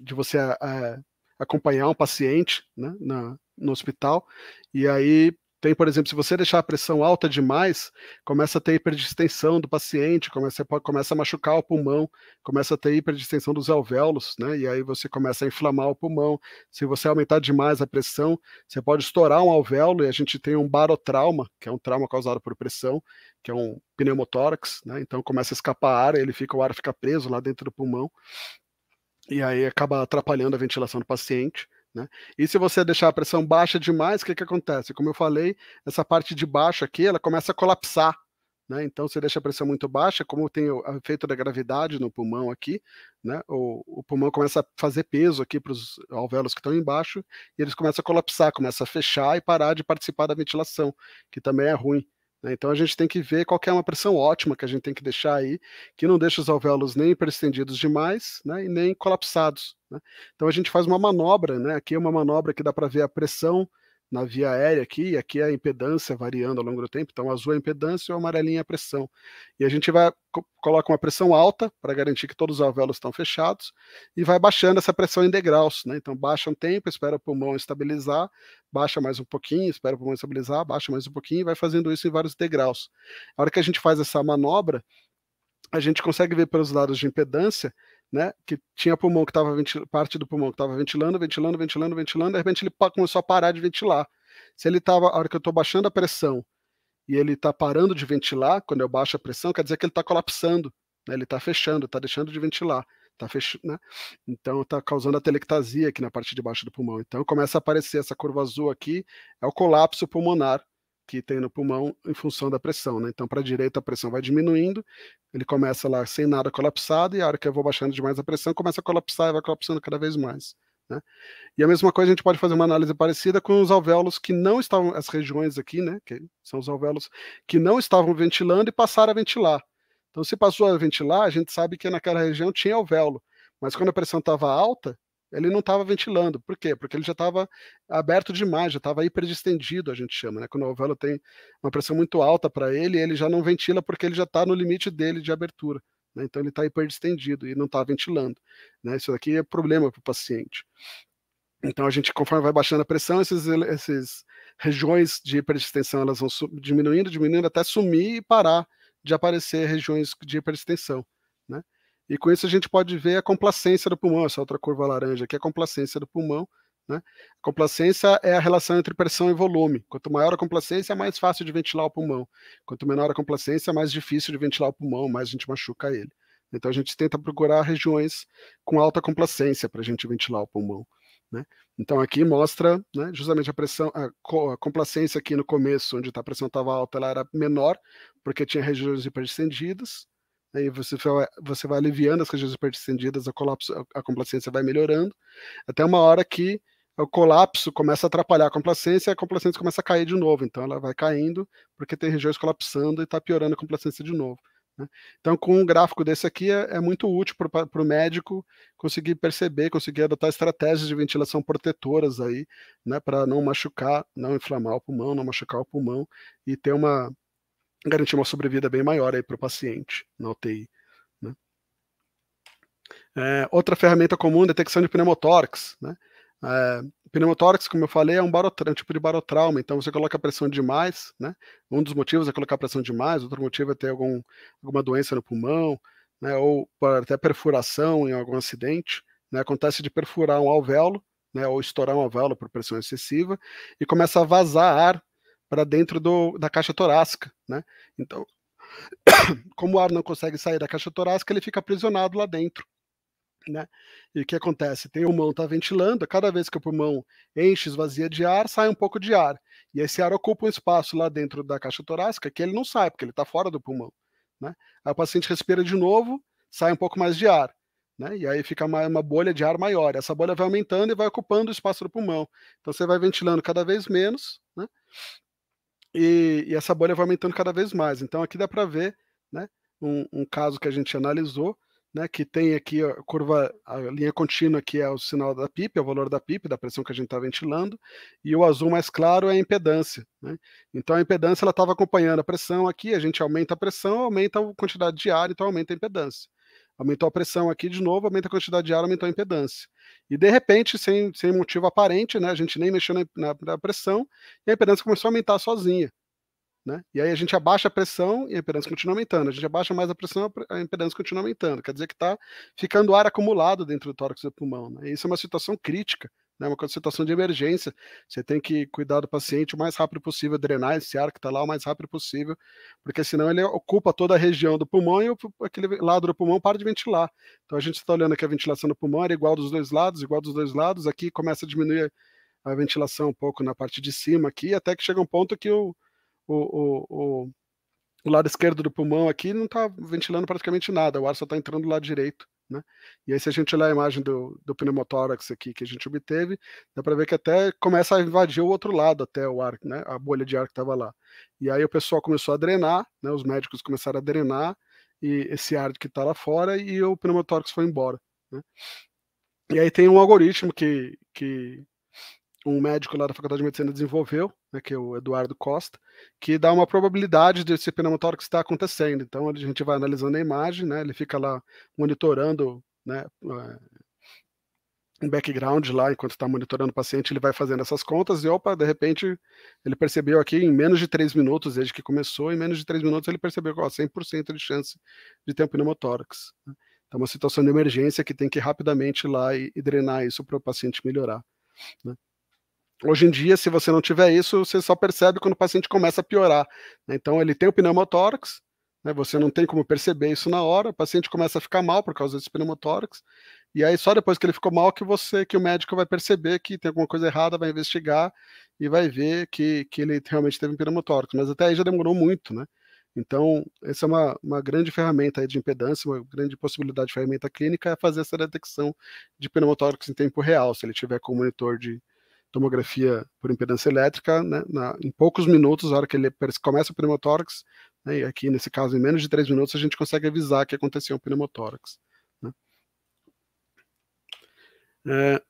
de você. Eh, acompanhar um paciente né, na, no hospital. E aí tem, por exemplo, se você deixar a pressão alta demais, começa a ter hiperdistensão do paciente, começa a, começa a machucar o pulmão, começa a ter hiperdistensão dos alvéolos, né? E aí você começa a inflamar o pulmão. Se você aumentar demais a pressão, você pode estourar um alvéolo e a gente tem um barotrauma, que é um trauma causado por pressão, que é um pneumotórax, né? Então começa a escapar ar, ele fica o ar fica preso lá dentro do pulmão e aí acaba atrapalhando a ventilação do paciente. Né? E se você deixar a pressão baixa demais, o que, que acontece? Como eu falei, essa parte de baixo aqui, ela começa a colapsar. Né? Então, você deixa a pressão muito baixa, como tem o efeito da gravidade no pulmão aqui, né? o, o, pulmão começa a fazer peso aqui para os alvéolos que estão embaixo, e eles começam a colapsar, começam a fechar e parar de participar da ventilação, que também é ruim. Né? Então a gente tem que ver qual que é uma pressão ótima que a gente tem que deixar aí, que não deixa os alvéolos nem hiperestendidos demais né, e nem colapsados. Né? Então a gente faz uma manobra, né? aqui é uma manobra que dá para ver a pressão na via aérea aqui, e aqui a impedância variando ao longo do tempo, então azul é a impedância e o amarelinho é a pressão. E a gente vai coloca uma pressão alta para garantir que todos os alvéolos estão fechados e vai baixando essa pressão em degraus, né? Então baixa um tempo, espera o pulmão estabilizar, baixa mais um pouquinho, espera o pulmão estabilizar, baixa mais um pouquinho e vai fazendo isso em vários degraus. A hora que a gente faz essa manobra, a gente consegue ver pelos lados de impedância né? Que tinha pulmão que estava parte do pulmão que estava ventilando, ventilando, ventilando, ventilando, de repente ele começou a parar de ventilar. Se ele estava, a hora que eu estou baixando a pressão e ele está parando de ventilar, quando eu baixo a pressão, quer dizer que ele está colapsando, né? ele está fechando, está deixando de ventilar está fechando, né? Então está causando a telectasia aqui na parte de baixo do pulmão. Então começa a aparecer essa curva azul aqui, é o colapso pulmonar que tem no pulmão em função da pressão, né? Então, para a direita, a pressão vai diminuindo, ele começa lá sem nada colapsado, e a hora que eu vou baixando demais a pressão, começa a colapsar e vai colapsando cada vez mais. Né? E a mesma coisa a gente pode fazer uma análise parecida com os alvéolos que não estavam, as regiões aqui, né? Que são os alvéolos que não estavam ventilando e passaram a ventilar. Então, se passou a ventilar, a gente sabe que naquela região tinha alvéolo, mas quando a pressão estava alta, ele não estava ventilando. Por quê? Porque ele já estava aberto demais, já estava hiperdistendido, a gente chama, né? Quando o alvéolo tem uma pressão muito alta para ele, ele já não ventila porque ele já está no limite dele de abertura. Né? Então ele está hiperdistendido e não está ventilando. Né? Isso daqui é problema para o paciente. Então a gente, conforme vai baixando a pressão, essas esses regiões de hiperdistensão elas vão diminuindo, diminuindo até sumir e parar de aparecer regiões de hiperdistensão, né? E com isso a gente pode ver a complacência do pulmão, essa outra curva laranja aqui é a complacência do pulmão. Né? A complacência é a relação entre pressão e volume. Quanto maior a complacência, é mais fácil de ventilar o pulmão. Quanto menor a complacência, é mais difícil de ventilar o pulmão, mais a gente machuca ele. Então a gente tenta procurar regiões com alta complacência para a gente ventilar o pulmão. Né? Então aqui mostra né, justamente a pressão, a, a, complacência aqui no começo, onde a pressão estava alta, ela era menor, porque tinha regiões hiperdistendidas aí né, você vai, você vai aliviando as regiões hiperdistendidas, a, colapso, a, a complacência vai melhorando, até uma hora que o colapso começa a atrapalhar a complacência e a complacência começa a cair de novo. Então ela vai caindo porque tem regiões colapsando e está piorando a complacência de novo. Né? Então, com um gráfico desse aqui, é, é muito útil para o médico conseguir perceber, conseguir adotar estratégias de ventilação protetoras aí, né, para não machucar, não inflamar o pulmão, não machucar o pulmão e ter uma, garantir uma sobrevida bem maior para o paciente na UTI. Né? É, outra ferramenta comum, detecção de pneumotórax. Né? É, pneumotórax, como eu falei, é um, é um, tipo de barotrauma, então você coloca pressão demais, né? Um dos motivos é colocar pressão demais, outro motivo é ter algum, alguma doença no pulmão, né? Ou até perfuração em algum acidente, né? Acontece de perfurar um alvéolo, né? Ou estourar um alvéolo por pressão excessiva e começa a vazar ar para dentro do, da caixa torácica, né? Então, como o ar não consegue sair da caixa torácica, ele fica aprisionado lá dentro, né? E o que acontece? Tem o pulmão tá ventilando, cada vez que o pulmão enche, esvazia de ar, sai um pouco de ar. E esse ar ocupa um espaço lá dentro da caixa torácica que ele não sai, porque ele está fora do pulmão, né? Aí o paciente respira de novo, sai um pouco mais de ar. Né? E aí fica uma, uma, bolha de ar maior. Essa bolha vai aumentando e vai ocupando o espaço do pulmão. Então você vai ventilando cada vez menos, né? e, e essa bolha vai aumentando cada vez mais. Então aqui dá para ver né, um, um, caso que a gente analisou, né, que tem aqui a curva, a linha contínua que é o sinal da PIP, é o valor da PIP, da pressão que a gente está ventilando, e o azul mais claro é a impedância. Né? Então a impedância ela estava acompanhando a pressão aqui, a gente aumenta a pressão, aumenta a quantidade de ar, então aumenta a impedância. Aumentou a pressão aqui de novo, aumenta a quantidade de ar, aumentou a impedância. E de repente, sem, sem motivo aparente, né, a gente nem mexeu na, na, na pressão, e a impedância começou a aumentar sozinha. Né? E aí a gente abaixa a pressão e a impedância continua aumentando. A gente abaixa mais a pressão, a impedância continua aumentando. Quer dizer que está ficando ar acumulado dentro do tórax do pulmão. Né? E isso é uma situação crítica né, uma situação de emergência. Você tem que cuidar do paciente o mais rápido possível, drenar esse ar que está lá o mais rápido possível, porque senão ele ocupa toda a região do pulmão e aquele lado do pulmão para de ventilar. Então a gente está olhando que a ventilação do pulmão era igual dos dois lados, igual dos dois lados, aqui começa a diminuir a ventilação um pouco na parte de cima aqui, até que chega um ponto que o, o, o, o lado esquerdo do pulmão aqui não está ventilando praticamente nada, o ar só está entrando do lado direito. Né? E aí, se a gente olhar a imagem do, do pneumotórax aqui que a gente obteve, dá para ver que até começa a invadir o outro lado, até o ar, né? a bolha de ar que estava lá. E aí o pessoal começou a drenar, né? os médicos começaram a drenar e esse ar que está lá fora e o pneumotórax foi embora. Né? E aí tem um algoritmo que, que um médico lá da Faculdade de Medicina desenvolveu, né, que é o Eduardo Costa, que dá uma probabilidade desse pneumotórax estar acontecendo. Então a gente vai analisando a imagem, né, ele fica lá monitorando, né, eh, um background lá, enquanto está monitorando o paciente, ele vai fazendo essas contas e, opa, de repente, ele percebeu aqui em menos de três minutos, desde que começou, em menos de três minutos ele percebeu que, 100% de chance de ter um pneumotórax. Né. Então, é uma situação de emergência que tem que ir rapidamente lá e, e drenar isso para o paciente melhorar. Né? Hoje em dia, se você não tiver isso, você só percebe quando o paciente começa a piorar. Né. Então, ele tem o pneumotórax, né? você não tem como perceber isso na hora, o paciente começa a ficar mal por causa desse pneumotórax, e aí só depois que ele ficou mal que você, que o médico vai perceber que tem alguma coisa errada, vai investigar e vai ver que, que ele realmente teve um pneumotórax. Mas até aí já demorou muito, né? Então, essa é uma, uma grande ferramenta aí de impedância, uma grande possibilidade de ferramenta clínica é fazer essa detecção de pneumotórax em tempo real, se ele tiver com monitor de, tomografia por impedância elétrica, né, na, em poucos minutos, a hora que ele começa o pneumotórax, né, e aqui nesse caso em menos de três minutos, a gente consegue avisar que aconteceu um pneumotórax. Né. É...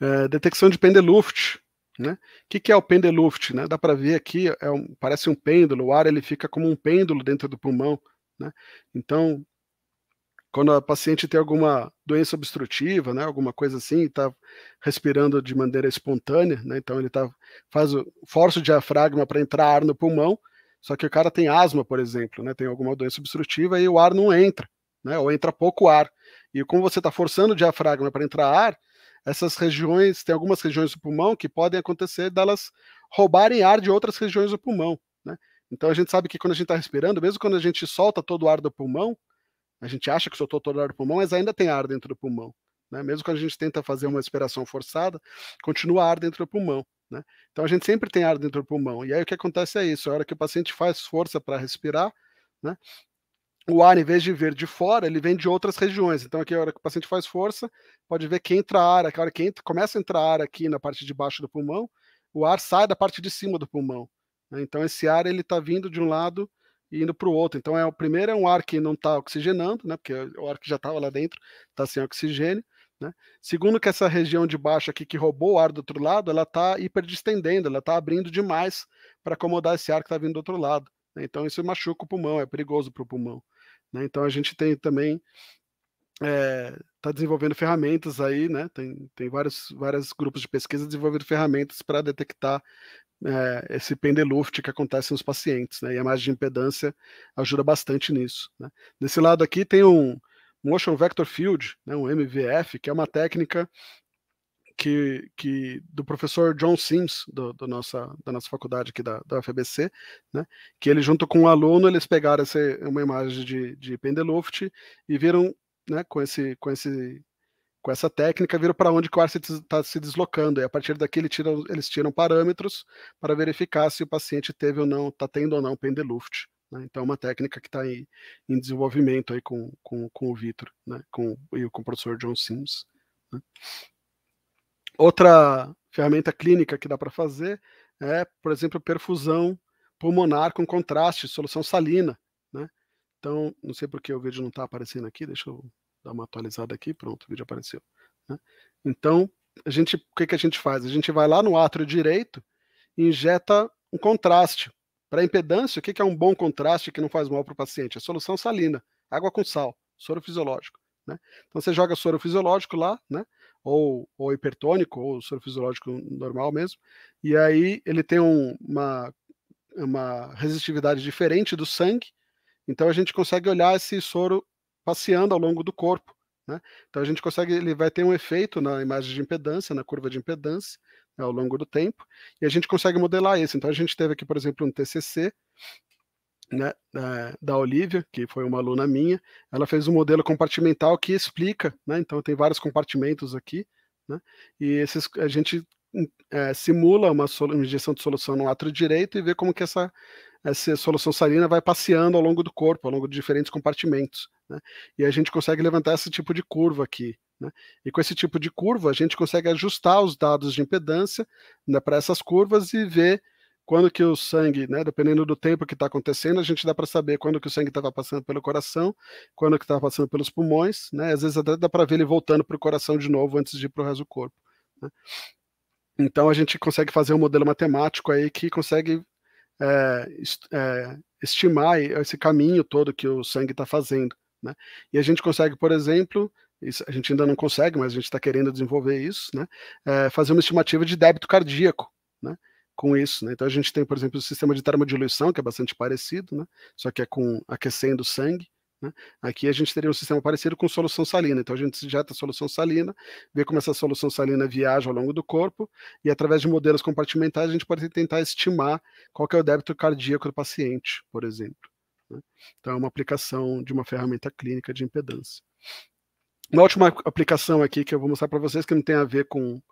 É, detecção de pendeluft. Né? O que, que é o pendeluft? Né? Dá para ver aqui, é um, parece um pêndulo, o ar ele fica como um pêndulo dentro do pulmão. Né? Então, quando a paciente tem alguma doença obstrutiva, né, alguma coisa assim, está respirando de maneira espontânea, né, então ele tá, faz o, força o diafragma para entrar ar no pulmão, só que o cara tem asma, por exemplo, né, tem alguma doença obstrutiva e o ar não entra, né, ou entra pouco ar. E como você está forçando o diafragma para entrar ar, essas regiões, tem algumas regiões do pulmão que podem acontecer delas roubarem ar de outras regiões do pulmão. Né? Então a gente sabe que quando a gente está respirando, mesmo quando a gente solta todo o ar do pulmão, a gente acha que soltou toda a ar do pulmão, mas ainda tem ar dentro do pulmão. Né? Mesmo quando a gente tenta fazer uma respiração forçada, continua ar dentro do pulmão. Né? Então a gente sempre tem ar dentro do pulmão. E aí o que acontece é isso: a hora que o paciente faz força para respirar, né? o ar, em vez de vir de fora, ele vem de outras regiões. Então, aqui, é a hora que o paciente faz força, pode ver que entra ar, a hora que entra, começa a entrar ar aqui na parte de baixo do pulmão, o ar sai da parte de cima do pulmão. Né? Então, esse ar ele está vindo de um lado e indo para o outro. Então, é o primeiro é um ar que não está oxigenando, né? Porque é o ar que já estava lá dentro está sem oxigênio. Né? Segundo, que essa região de baixo aqui que roubou o ar do outro lado, ela está hiperdistendendo, ela está abrindo demais para acomodar esse ar que está vindo do outro lado. Né? Então, isso machuca o pulmão, é perigoso para o pulmão. Né? Então, a gente tem também é, está desenvolvendo ferramentas aí, né? Tem, tem vários, vários grupos de pesquisa desenvolvendo ferramentas para detectar é, esse pendeluft que acontece nos pacientes, né? E a margem de impedância ajuda bastante nisso. Né? Desse lado aqui tem um Motion Vector Field, né? um MVF, que é uma técnica que, que, do professor John Sims, do, do, nossa, da nossa faculdade aqui da, da UFBC, né, que ele junto com o um aluno, eles pegaram essa, uma imagem de, de Pendeluft e viram né, com, esse, com, esse, com essa técnica, viram para onde o ar está se, tá se deslocando. E a partir daqui eles tiram parâmetros para verificar se o paciente teve ou não, está tendo ou não pendeluft. Né? Então, é uma técnica que está em, em desenvolvimento aí com, com, com o Vitor né, com, e com o professor John Sims. Né? Outra ferramenta clínica que dá para fazer é, por exemplo, perfusão pulmonar com contraste, solução salina. Né? Então, não sei porque o vídeo não está aparecendo aqui, deixa eu dar uma atualizada aqui, pronto, o vídeo apareceu. Né? Então, a gente, o que, que a gente faz? A gente vai lá no átrio direito e injeta um contraste. Para impedância, o que, que é um bom contraste que não faz mal para o paciente? É solução salina, água com sal, soro fisiológico. Né? Então você joga soro fisiológico lá, né? ou, ou hipertônico, ou soro fisiológico normal mesmo, e aí ele tem um, uma, uma resistividade diferente do sangue, então a gente consegue olhar esse soro passeando ao longo do corpo. Né? Então a gente consegue, ele vai ter um efeito na imagem de impedância, na curva de impedância, né, ao longo do tempo, e a gente consegue modelar isso. Então a gente teve aqui, por exemplo, um TCC né, da, da Olivia, que foi uma aluna minha, ela fez um modelo compartimental que explica, né, então tem vários compartimentos aqui, né, e esses, a gente é, simula uma, uma, injeção de solução no átrio direito e vê como que essa, essa solução salina vai passeando ao longo do corpo, ao longo de diferentes compartimentos. Né? E a gente consegue levantar esse tipo de curva aqui. Né? E com esse tipo de curva, a gente consegue ajustar os dados de impedância né, para essas curvas e ver quando que o sangue, né, dependendo do tempo que está acontecendo, a gente dá para saber quando que o sangue estava passando pelo coração, quando que estava passando pelos pulmões, né, às vezes até dá para ver ele voltando para o coração de novo antes de ir para o resto do corpo. Né. Então a gente consegue fazer um modelo matemático aí que consegue é, é, estimar esse caminho todo que o sangue está fazendo. Né? E a gente consegue, por exemplo, a gente ainda não consegue, mas a gente está querendo desenvolver isso, né? É, fazer uma estimativa de débito cardíaco, né? Com isso, né? Então a gente tem, por exemplo, o sistema de termodiluição, que é bastante parecido, né? Só que é com aquecendo o sangue. Né? Aqui a gente teria um sistema parecido com solução salina. Então a gente injeta a solução salina, vê como essa solução salina viaja ao longo do corpo e através de modelos compartimentais a gente pode tentar estimar qual é o débito cardíaco do paciente, por exemplo. Né? Então é uma aplicação de uma ferramenta clínica de impedância. Uma última aplicação aqui que eu vou mostrar para vocês que não tem a ver com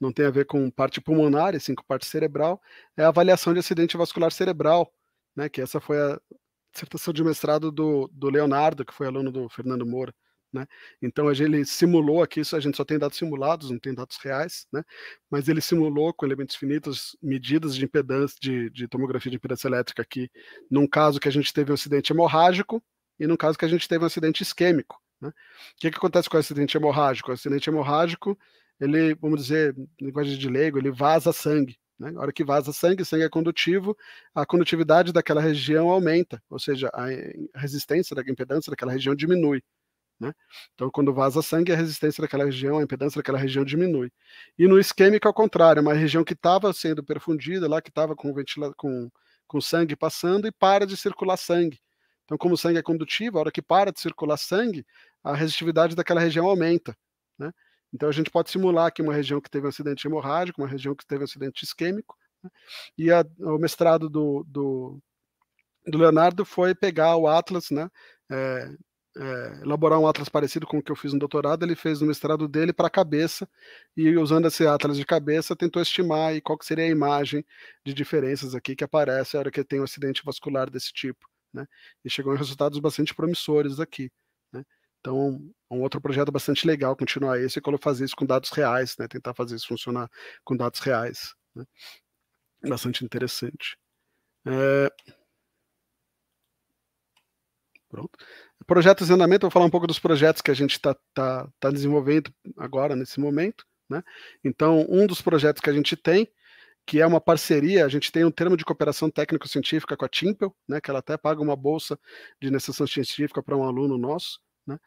não tem a ver com parte pulmonar e sim com parte cerebral, é a avaliação de acidente vascular cerebral, né, que essa foi a, dissertação de mestrado do, do Leonardo, que foi aluno do Fernando Moura. Né? Então ele simulou aqui, a gente só tem dados simulados, não tem dados reais, né? mas ele simulou com elementos finitos medidas de impedância, de, de tomografia de impedância elétrica aqui, num caso que a gente teve um acidente hemorrágico e num caso que a gente teve um acidente isquêmico. Né? O que, que acontece com o acidente hemorrágico? O acidente hemorrágico, ele, vamos dizer, em linguagem de leigo, ele vaza sangue. Né? A hora que vaza sangue, sangue é condutivo, a condutividade daquela região aumenta, ou seja, a resistência da impedância daquela região diminui. Né? Então, quando vaza sangue, a resistência daquela região, a impedância daquela região diminui. E no isquêmico, ao é contrário, é uma região que estava sendo perfundida, lá que estava com, com, com sangue passando e para de circular sangue. Então, como o sangue é condutivo, a hora que para de circular sangue, a resistividade daquela região aumenta. Né? Então a gente pode simular aqui uma região que teve um acidente hemorrágico, uma região que teve um acidente isquêmico. Né? E a, o mestrado do, do, do, Leonardo foi pegar o Atlas, né? É, é, elaborar um atlas parecido com o que eu fiz no doutorado, ele fez no mestrado dele para a cabeça, e usando esse atlas de cabeça, tentou estimar aí qual seria a imagem de diferenças aqui que aparece na hora que tem um acidente vascular desse tipo. Né? E chegou em resultados bastante promissores aqui. Então, é um outro projeto bastante legal continuar esse, quando fazer isso com dados reais, né? Tentar fazer isso funcionar com dados reais. Né? Bastante interessante. É... Pronto. Projetos de andamento, vou falar um pouco dos projetos que a gente está tá, tá desenvolvendo agora, nesse momento. Né? Então, um dos projetos que a gente tem, que é uma parceria, a gente tem um termo de cooperação técnico-científica com a Timpel, né, que ela até paga uma bolsa de iniciação científica para um aluno nosso, né?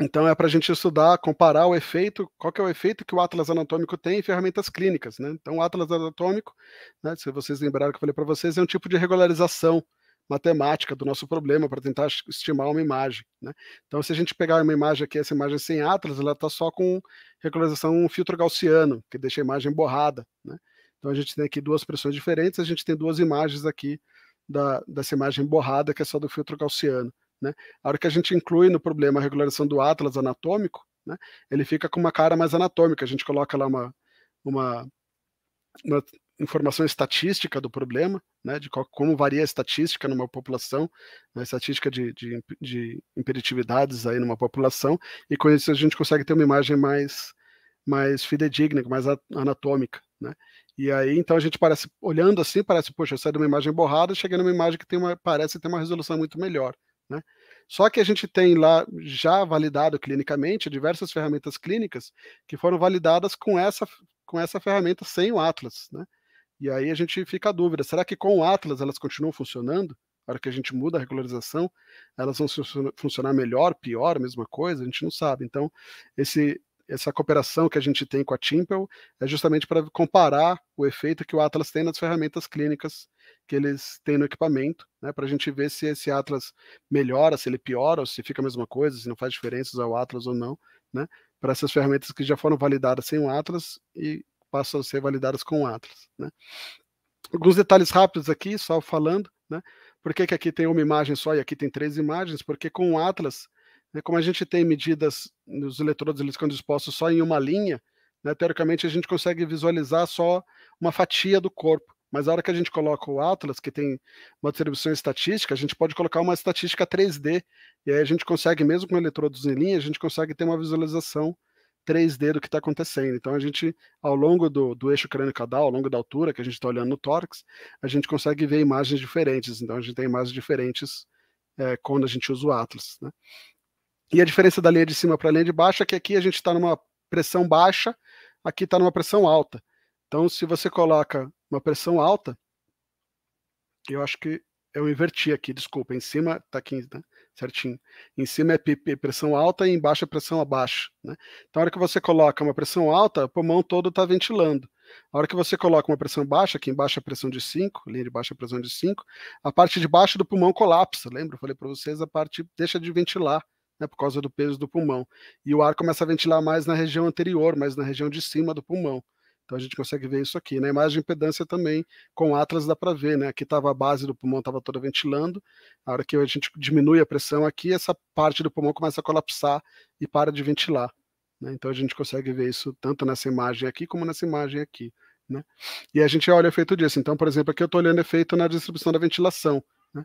Então é para a gente estudar, comparar o efeito, qual que é o efeito que o atlas anatômico tem em ferramentas clínicas. Né? Então o atlas anatômico, né, se vocês lembraram que eu falei para vocês, é um tipo de regularização matemática do nosso problema para tentar estimar uma imagem. Né? Então se a gente pegar uma imagem aqui, essa imagem sem atlas, ela está só com regularização um filtro gaussiano, que deixa a imagem borrada. Né? Então a gente tem aqui duas pressões diferentes, a gente tem duas imagens aqui da, dessa imagem borrada, que é só do filtro gaussiano. Né? A hora que a gente inclui no problema a regularização do atlas anatômico, né, ele fica com uma cara mais anatômica. A gente coloca lá uma, uma, uma informação estatística do problema, né, de qual, como varia a estatística numa população, a né? estatística de, de, de imperatividades aí numa população, e com isso a gente consegue ter uma imagem mais, mais fidedigna, mais anatômica. Né? E aí, então, a gente parece, olhando assim, parece, poxa, eu saio de uma imagem borrada, cheguei numa imagem que tem uma, parece ter uma resolução muito melhor. Né? Só que a gente tem lá já validado clinicamente diversas ferramentas clínicas que foram validadas com essa, com essa ferramenta sem o Atlas. Né? E aí a gente fica a dúvida: será que com o Atlas elas continuam funcionando? Na hora que a gente muda a regularização, elas vão funcionar melhor, pior, a mesma coisa? A gente não sabe. Então, esse, essa cooperação que a gente tem com a Timpel é justamente para comparar o efeito que o Atlas tem nas ferramentas clínicas que eles têm no equipamento, né, para a gente ver se esse Atlas melhora, se ele piora, ou se fica a mesma coisa, se não faz diferença usar o Atlas ou não, né, para essas ferramentas que já foram validadas sem o Atlas e passam a ser validadas com o Atlas. Né. Alguns detalhes rápidos aqui, só falando, né, por que, que aqui tem uma imagem só e aqui tem três imagens? Porque com o Atlas, né, como a gente tem medidas, os eletrodos eles dispostos só em uma linha, né, teoricamente a gente consegue visualizar só uma fatia do corpo. Mas a hora que a gente coloca o Atlas, que tem uma distribuição estatística, a gente pode colocar uma estatística 3D, e aí a gente consegue, mesmo com eletrodos em linha, a gente consegue ter uma visualização 3D do que está acontecendo. Então a gente, ao longo do, do eixo crânio caudal ao longo da altura que a gente está olhando no tórax, a gente consegue ver imagens diferentes. Então a gente tem imagens diferentes é, quando a gente usa o Atlas. Né? E a diferença da linha de cima para a linha de baixo é que aqui a gente está numa pressão baixa, aqui está numa pressão alta. Então, se você coloca uma pressão alta. Eu acho que eu inverti aqui, desculpa. Em cima tá aqui né? Certinho. Em cima é pressão alta e embaixo é pressão abaixo. Né? Então, na hora que você coloca uma pressão alta, o pulmão todo está ventilando. A hora que você coloca uma pressão baixa, aqui embaixo é pressão de 5, linha de baixa é pressão de 5, a parte de baixo do pulmão colapsa. Lembra? Eu falei para vocês, a parte deixa de ventilar. Né, por causa do peso do pulmão. E o ar começa a ventilar mais na região anterior, mais na região de cima do pulmão. Então a gente consegue ver isso aqui. Na né? imagem de impedância também, com Atlas dá para ver, né? Aqui estava a base do pulmão, estava toda ventilando. A hora que a gente diminui a pressão aqui, essa parte do pulmão começa a colapsar e para de ventilar. Né? Então a gente consegue ver isso tanto nessa imagem aqui como nessa imagem aqui. Né? E a gente olha o efeito disso. Então, por exemplo, aqui eu estou olhando efeito na distribuição da ventilação. Né?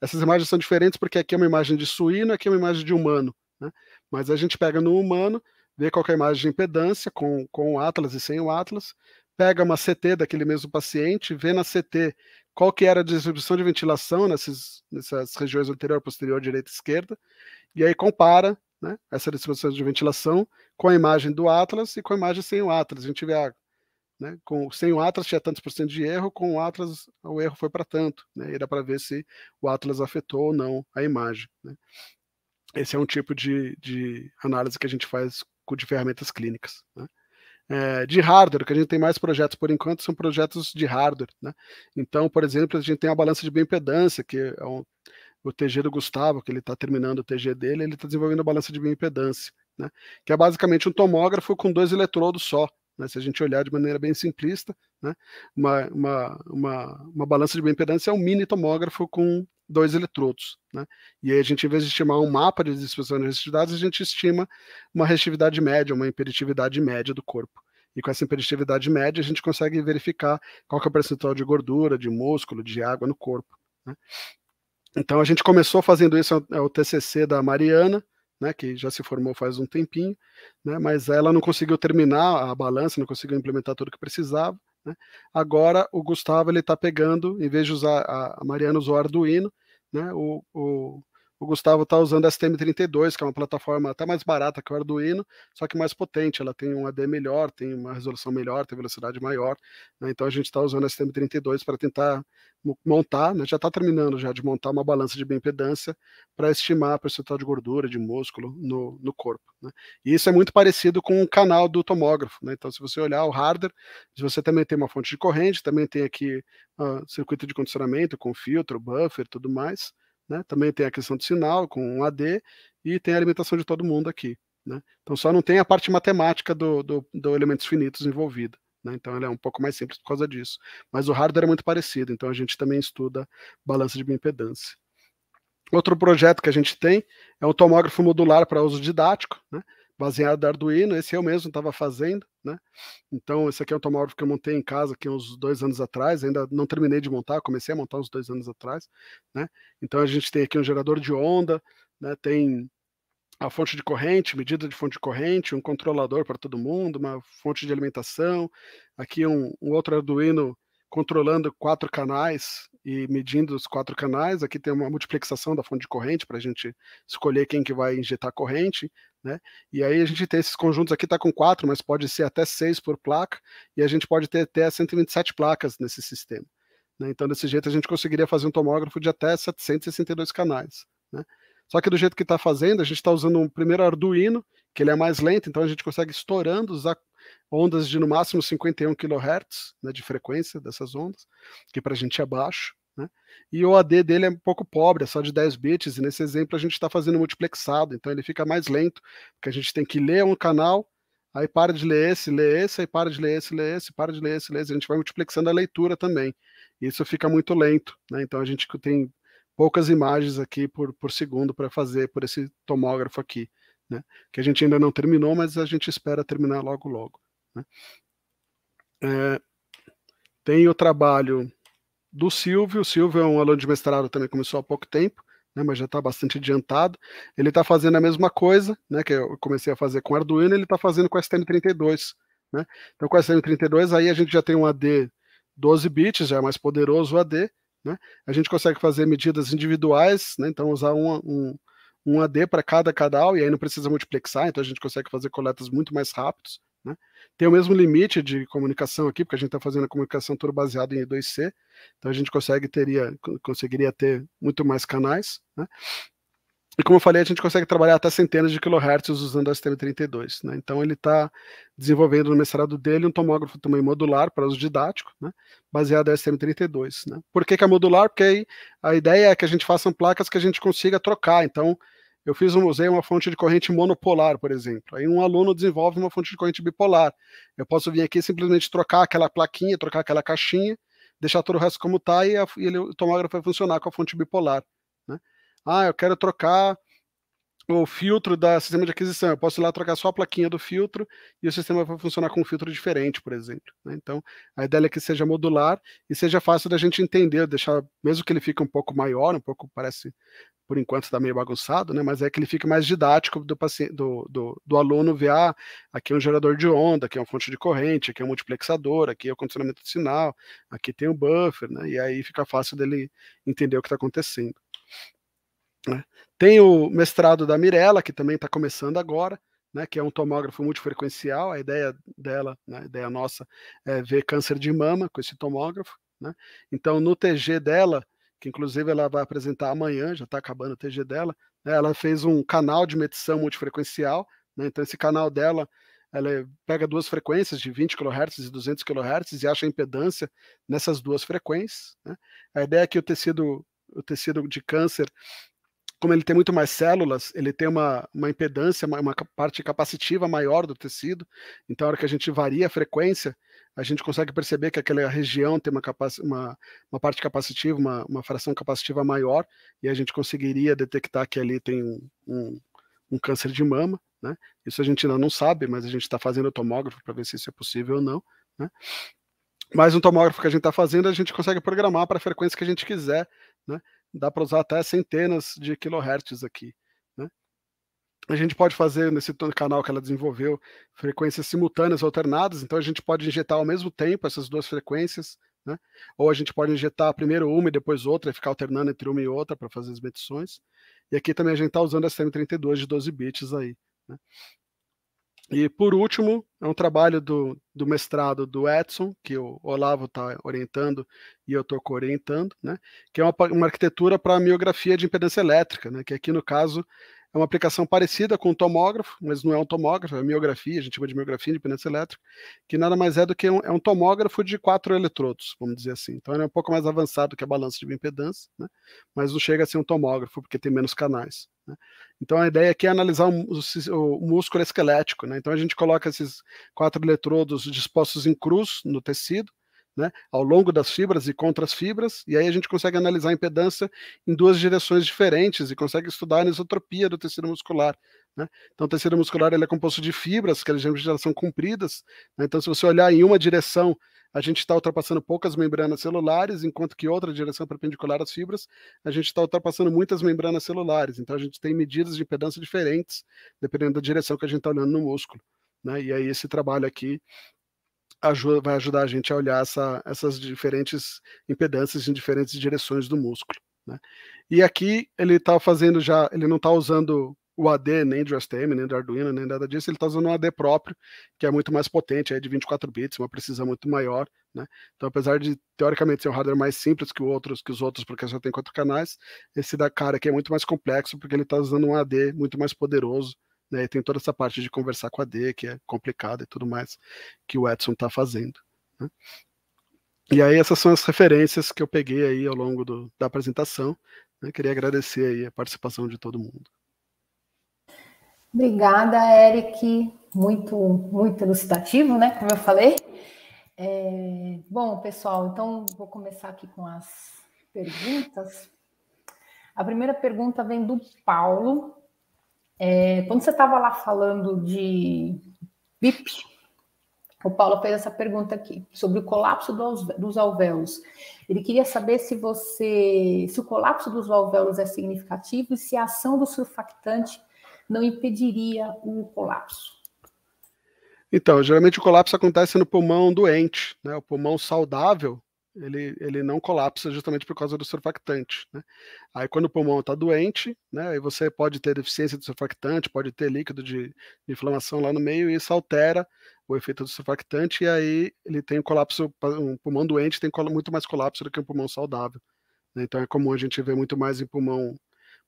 Essas imagens são diferentes porque aqui é uma imagem de suíno, aqui é uma imagem de humano. Né? Mas a gente pega no humano, vê qual é a imagem de impedância com, com o Atlas e sem o Atlas, pega uma CT daquele mesmo paciente, vê na CT qual que era a distribuição de ventilação nessas, nessas regiões anterior, posterior, direita e esquerda, e aí compara né, essa distribuição de ventilação com a imagem do Atlas e com a imagem sem o Atlas. A gente vê a, ah, né, com, sem o Atlas tinha tantos por cento de erro, com o Atlas o erro foi para tanto. Né, e dá para ver se o Atlas afetou ou não a imagem. Né. Esse é um tipo de, de análise que a gente faz de ferramentas clínicas. Né? É, de hardware, que a gente tem mais projetos por enquanto, são projetos de hardware. Né? Então, por exemplo, a gente tem a balança de bioimpedância, que é um, o TG do Gustavo, que ele está terminando o TG dele, ele está desenvolvendo a balança de bioimpedância, né? que é basicamente um tomógrafo com dois eletrodos só. Né? Se a gente olhar de maneira bem simplista, né? uma, uma, uma, uma balança de bioimpedância é um mini tomógrafo com dois eletrodos. Né? E aí a gente, em vez de estimar um mapa de dispersão de resistividades, a gente estima uma resistividade média, uma imperitividade média do corpo. E com essa imperitividade média, a gente consegue verificar qual é o percentual de gordura, de músculo, de água no corpo. Né? Então a gente começou fazendo isso, é o TCC da Mariana, né, que já se formou faz um tempinho, né, mas ela não conseguiu terminar a balança, não conseguiu implementar tudo que precisava, né? Agora o Gustavo ele está pegando, em vez de usar a, a Mariana usou Arduino, né? o, o o Gustavo está usando a STM32, que é uma plataforma até mais barata que o Arduino, só que mais potente. Ela tem um AD melhor, tem uma resolução melhor, tem velocidade maior. Né? Então a gente está usando a STM32 para tentar montar, né? já está terminando já de montar uma balança de bioimpedância para estimar a percentual de gordura, de músculo no, no corpo. Né? E isso é muito parecido com o canal do tomógrafo. Né? Então se você olhar o hardware, você também tem uma fonte de corrente, também tem aqui uh, circuito de condicionamento com filtro, buffer, tudo mais. Né? Também tem a questão de sinal com um AD e tem a alimentação de todo mundo aqui. Né? Então só não tem a parte matemática do, do, do elementos finitos envolvida. Né? Então ela é um pouco mais simples por causa disso. Mas o hardware é muito parecido, então a gente também estuda balança de impedância. Outro projeto que a gente tem é um tomógrafo modular para uso didático. Né? baseado em Arduino, esse eu mesmo estava fazendo, né? Então, esse aqui é um tomógrafo que eu montei em casa aqui uns dois anos atrás, ainda não terminei de montar, comecei a montar uns dois anos atrás, né? Então, a gente tem aqui um gerador de onda, né? tem a fonte de corrente, medida de fonte de corrente, um controlador para todo mundo, uma fonte de alimentação, aqui um, um outro Arduino controlando quatro canais e medindo os quatro canais. Aqui tem uma multiplexação da fonte de corrente para a gente escolher quem que vai injetar corrente. Né? E aí a gente tem esses conjuntos aqui, está com quatro, mas pode ser até seis por placa, e a gente pode ter até 127 placas nesse sistema. Né? Então, desse jeito, a gente conseguiria fazer um tomógrafo de até 762 canais. Né? Só que do jeito que está fazendo, a gente está usando um primeiro Arduino, que ele é mais lento, então a gente consegue estourando usar ondas de no máximo 51 kHz né, de frequência dessas ondas, que para a gente é baixo. Né? E o AD dele é um pouco pobre, é só de 10 bits, e nesse exemplo a gente está fazendo multiplexado, então ele fica mais lento, porque a gente tem que ler um canal, aí para de ler esse, ler esse, aí para de ler esse, ler esse, para de ler esse, ler esse, a gente vai multiplexando a leitura também. E isso fica muito lento, né? então a gente tem poucas imagens aqui por, por segundo para fazer por esse tomógrafo aqui, né? que a gente ainda não terminou, mas a gente espera terminar logo logo. Né? É, tem o trabalho do Silvio, o Silvio é um aluno de mestrado também, começou há pouco tempo, né, mas já está bastante adiantado. Ele está fazendo a mesma coisa né, que eu comecei a fazer com Arduino, ele está fazendo com STM32. Né? Então, com STM32, aí a gente já tem um AD 12 bits, já é mais poderoso o AD, né? A gente consegue fazer medidas individuais, né? então usar um, um, um AD para cada cadal e aí não precisa multiplexar, então a gente consegue fazer coletas muito mais rápidos. Né? Tem o mesmo limite de comunicação aqui, porque a gente está fazendo a comunicação tudo baseada em E2C, então a gente consegue teria, conseguiria ter muito mais canais. Né? E como eu falei, a gente consegue trabalhar até centenas de kilohertz usando o STM32. Né? Então ele está desenvolvendo no mestrado dele um tomógrafo também modular para uso didático, né? baseado no STM32. Né? Por que, que é modular? Porque aí a ideia é que a gente faça placas que a gente consiga trocar. Então eu fiz um, museu, uma fonte de corrente monopolar, por exemplo. Aí um aluno desenvolve uma fonte de corrente bipolar. Eu posso vir aqui e simplesmente trocar aquela plaquinha, trocar aquela caixinha, deixar todo o resto como está e, e o tomógrafo vai funcionar com a fonte bipolar. Ah, eu quero trocar o filtro da sistema de aquisição. Eu posso ir lá trocar só a plaquinha do filtro e o sistema vai funcionar com um filtro diferente, por exemplo. Né? Então, a ideia é que seja modular e seja fácil da gente entender, deixar, mesmo que ele fique um pouco maior, um pouco parece, por enquanto está meio bagunçado, né? mas é que ele fique mais didático do, do, do, do aluno ver, ah, aqui é um gerador de onda, aqui é uma fonte de corrente, aqui é um multiplexador, aqui é o um condicionamento de sinal, aqui tem um buffer, né? e aí fica fácil dele entender o que está acontecendo. Né? Tem o mestrado da Mirella, que também está começando agora, né, que é um tomógrafo multifrequencial. A ideia dela, né, a ideia nossa, é ver câncer de mama com esse tomógrafo. Né? Então, no TG dela, que inclusive ela vai apresentar amanhã, já está acabando o TG dela, né, ela fez um canal de medição multifrequencial. Né? Então, esse canal dela ela pega duas frequências de 20 kHz e 200 kHz e acha a impedância nessas duas frequências. Né? A ideia é que o tecido, o tecido de câncer como ele tem muito mais células, ele tem uma, uma impedância, uma, uma parte capacitiva maior do tecido. Então, a hora que a gente varia a frequência, a gente consegue perceber que aquela região tem uma, uma, uma parte capacitiva, uma, uma, fração capacitiva maior, e a gente conseguiria detectar que ali tem um, um, um câncer de mama. Né? Isso a gente ainda não sabe, mas a gente está fazendo o tomógrafo para ver se isso é possível ou não. Né? Mas um tomógrafo que a gente está fazendo, a gente consegue programar para a frequência que a gente quiser. Né? dá para usar até centenas de kilohertz aqui. Né? A gente pode fazer nesse canal que ela desenvolveu frequências simultâneas alternadas, então a gente pode injetar ao mesmo tempo essas duas frequências, né? ou a gente pode injetar primeiro uma e depois outra, e ficar alternando entre uma e outra para fazer as medições. E aqui também a gente está usando a STM32 de 12 bits aí. Né? E por último, é um trabalho do, do mestrado do Edson, que o Olavo está orientando e eu estou orientando, né? que é uma, uma arquitetura para miografia de impedância elétrica, né? que aqui no caso é uma aplicação parecida com o tomógrafo, mas não é um tomógrafo, é miografia, a gente chama de miografia independência elétrica, que nada mais é do que um, é um tomógrafo de quatro eletrodos, vamos dizer assim. Então ele é um pouco mais avançado que a balança de impedância, né? mas não chega a ser um tomógrafo, porque tem menos canais. Né? Então a ideia aqui é analisar o, o, o músculo esquelético. Né? Então a gente coloca esses quatro eletrodos dispostos em cruz no tecido, né, ao longo das fibras e contra as fibras, e aí a gente consegue analisar a impedância em duas direções diferentes e consegue estudar a anisotropia do tecido muscular. Né? Então, o tecido muscular ele é composto de fibras, que elas são compridas, né? então, se você olhar em uma direção, a gente está ultrapassando poucas membranas celulares, enquanto que outra direção perpendicular às fibras, a gente está ultrapassando muitas membranas celulares. Então, a gente tem medidas de impedância diferentes, dependendo da direção que a gente está olhando no músculo. Né? E aí esse trabalho aqui ajuda, vai ajudar a gente a olhar essa, essas diferentes impedâncias em diferentes direções do músculo. Né? E aqui ele está fazendo já, ele não está usando o AD nem do STM, nem do Arduino, nem nada disso, ele está usando um AD próprio, que é muito mais potente, é de 24 bits, uma precisão muito maior, né? Então, apesar de teoricamente ser um hardware mais simples que, que os outros, porque só tem quatro canais, esse da cara aqui é muito mais complexo, porque ele está usando um AD muito mais poderoso, né? E tem toda essa parte de conversar com a D, que é complicada e tudo mais, que o Edson está fazendo. Né? E aí essas são as referências que eu peguei aí ao longo do, da apresentação. Né? Queria agradecer aí a participação de todo mundo. Obrigada, Eric. Muito, muito elucidativo, né? Como eu falei. É... Bom, pessoal, então vou começar aqui com as perguntas. A primeira pergunta vem do Paulo. É, quando você estava lá falando de BIP, o Paulo fez essa pergunta aqui sobre o colapso dos, dos alvéolos. Ele queria saber se você, se o colapso dos alvéolos é significativo e se a ação do surfactante não impediria o colapso. Então, geralmente o colapso acontece no pulmão doente, né? O pulmão saudável ele, ele não colapsa justamente por causa do surfactante. Né? Aí quando o pulmão está doente, né, aí você pode ter deficiência de surfactante, pode ter líquido de, de, inflamação lá no meio, e isso altera o efeito do surfactante, e aí ele tem um colapso, um pulmão doente tem muito mais colapso do que um pulmão saudável. Né? Então é comum a gente ver muito mais em pulmão,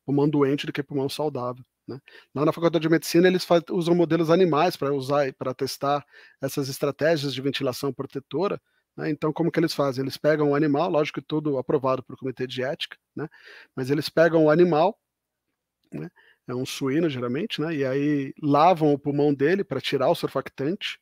pulmão doente do que pulmão saudável. Né? Lá na faculdade de medicina eles faz, usam modelos animais para usar para testar essas estratégias de ventilação protetora, né? Então, como que eles fazem? Eles pegam o animal, lógico que tudo aprovado pelo comitê de ética, né? mas eles pegam o animal, né? é um suíno geralmente, né? e aí lavam o pulmão dele para tirar o surfactante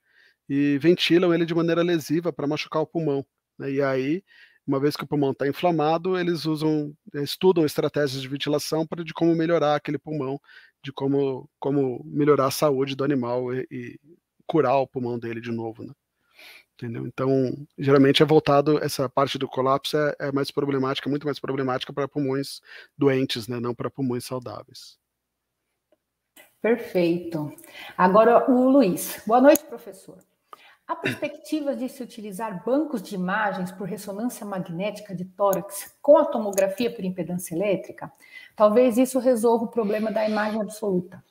e ventilam ele de maneira lesiva para machucar o pulmão. Né? E aí uma vez que o pulmão está inflamado, eles usam, eh, estudam estratégias de ventilação para de como melhorar aquele pulmão, de como, como melhorar a saúde do animal e, e curar o pulmão dele de novo. Né? entendeu? Então, geralmente é voltado, essa parte do colapso é, é mais problemática, muito mais problemática para pulmões doentes, né? Não para pulmões saudáveis. Perfeito. Agora o Luiz. Boa noite, professor. Há perspectivas de se utilizar bancos de imagens por ressonância magnética de tórax com a tomografia por impedância elétrica? Talvez isso resolva o problema da imagem absoluta.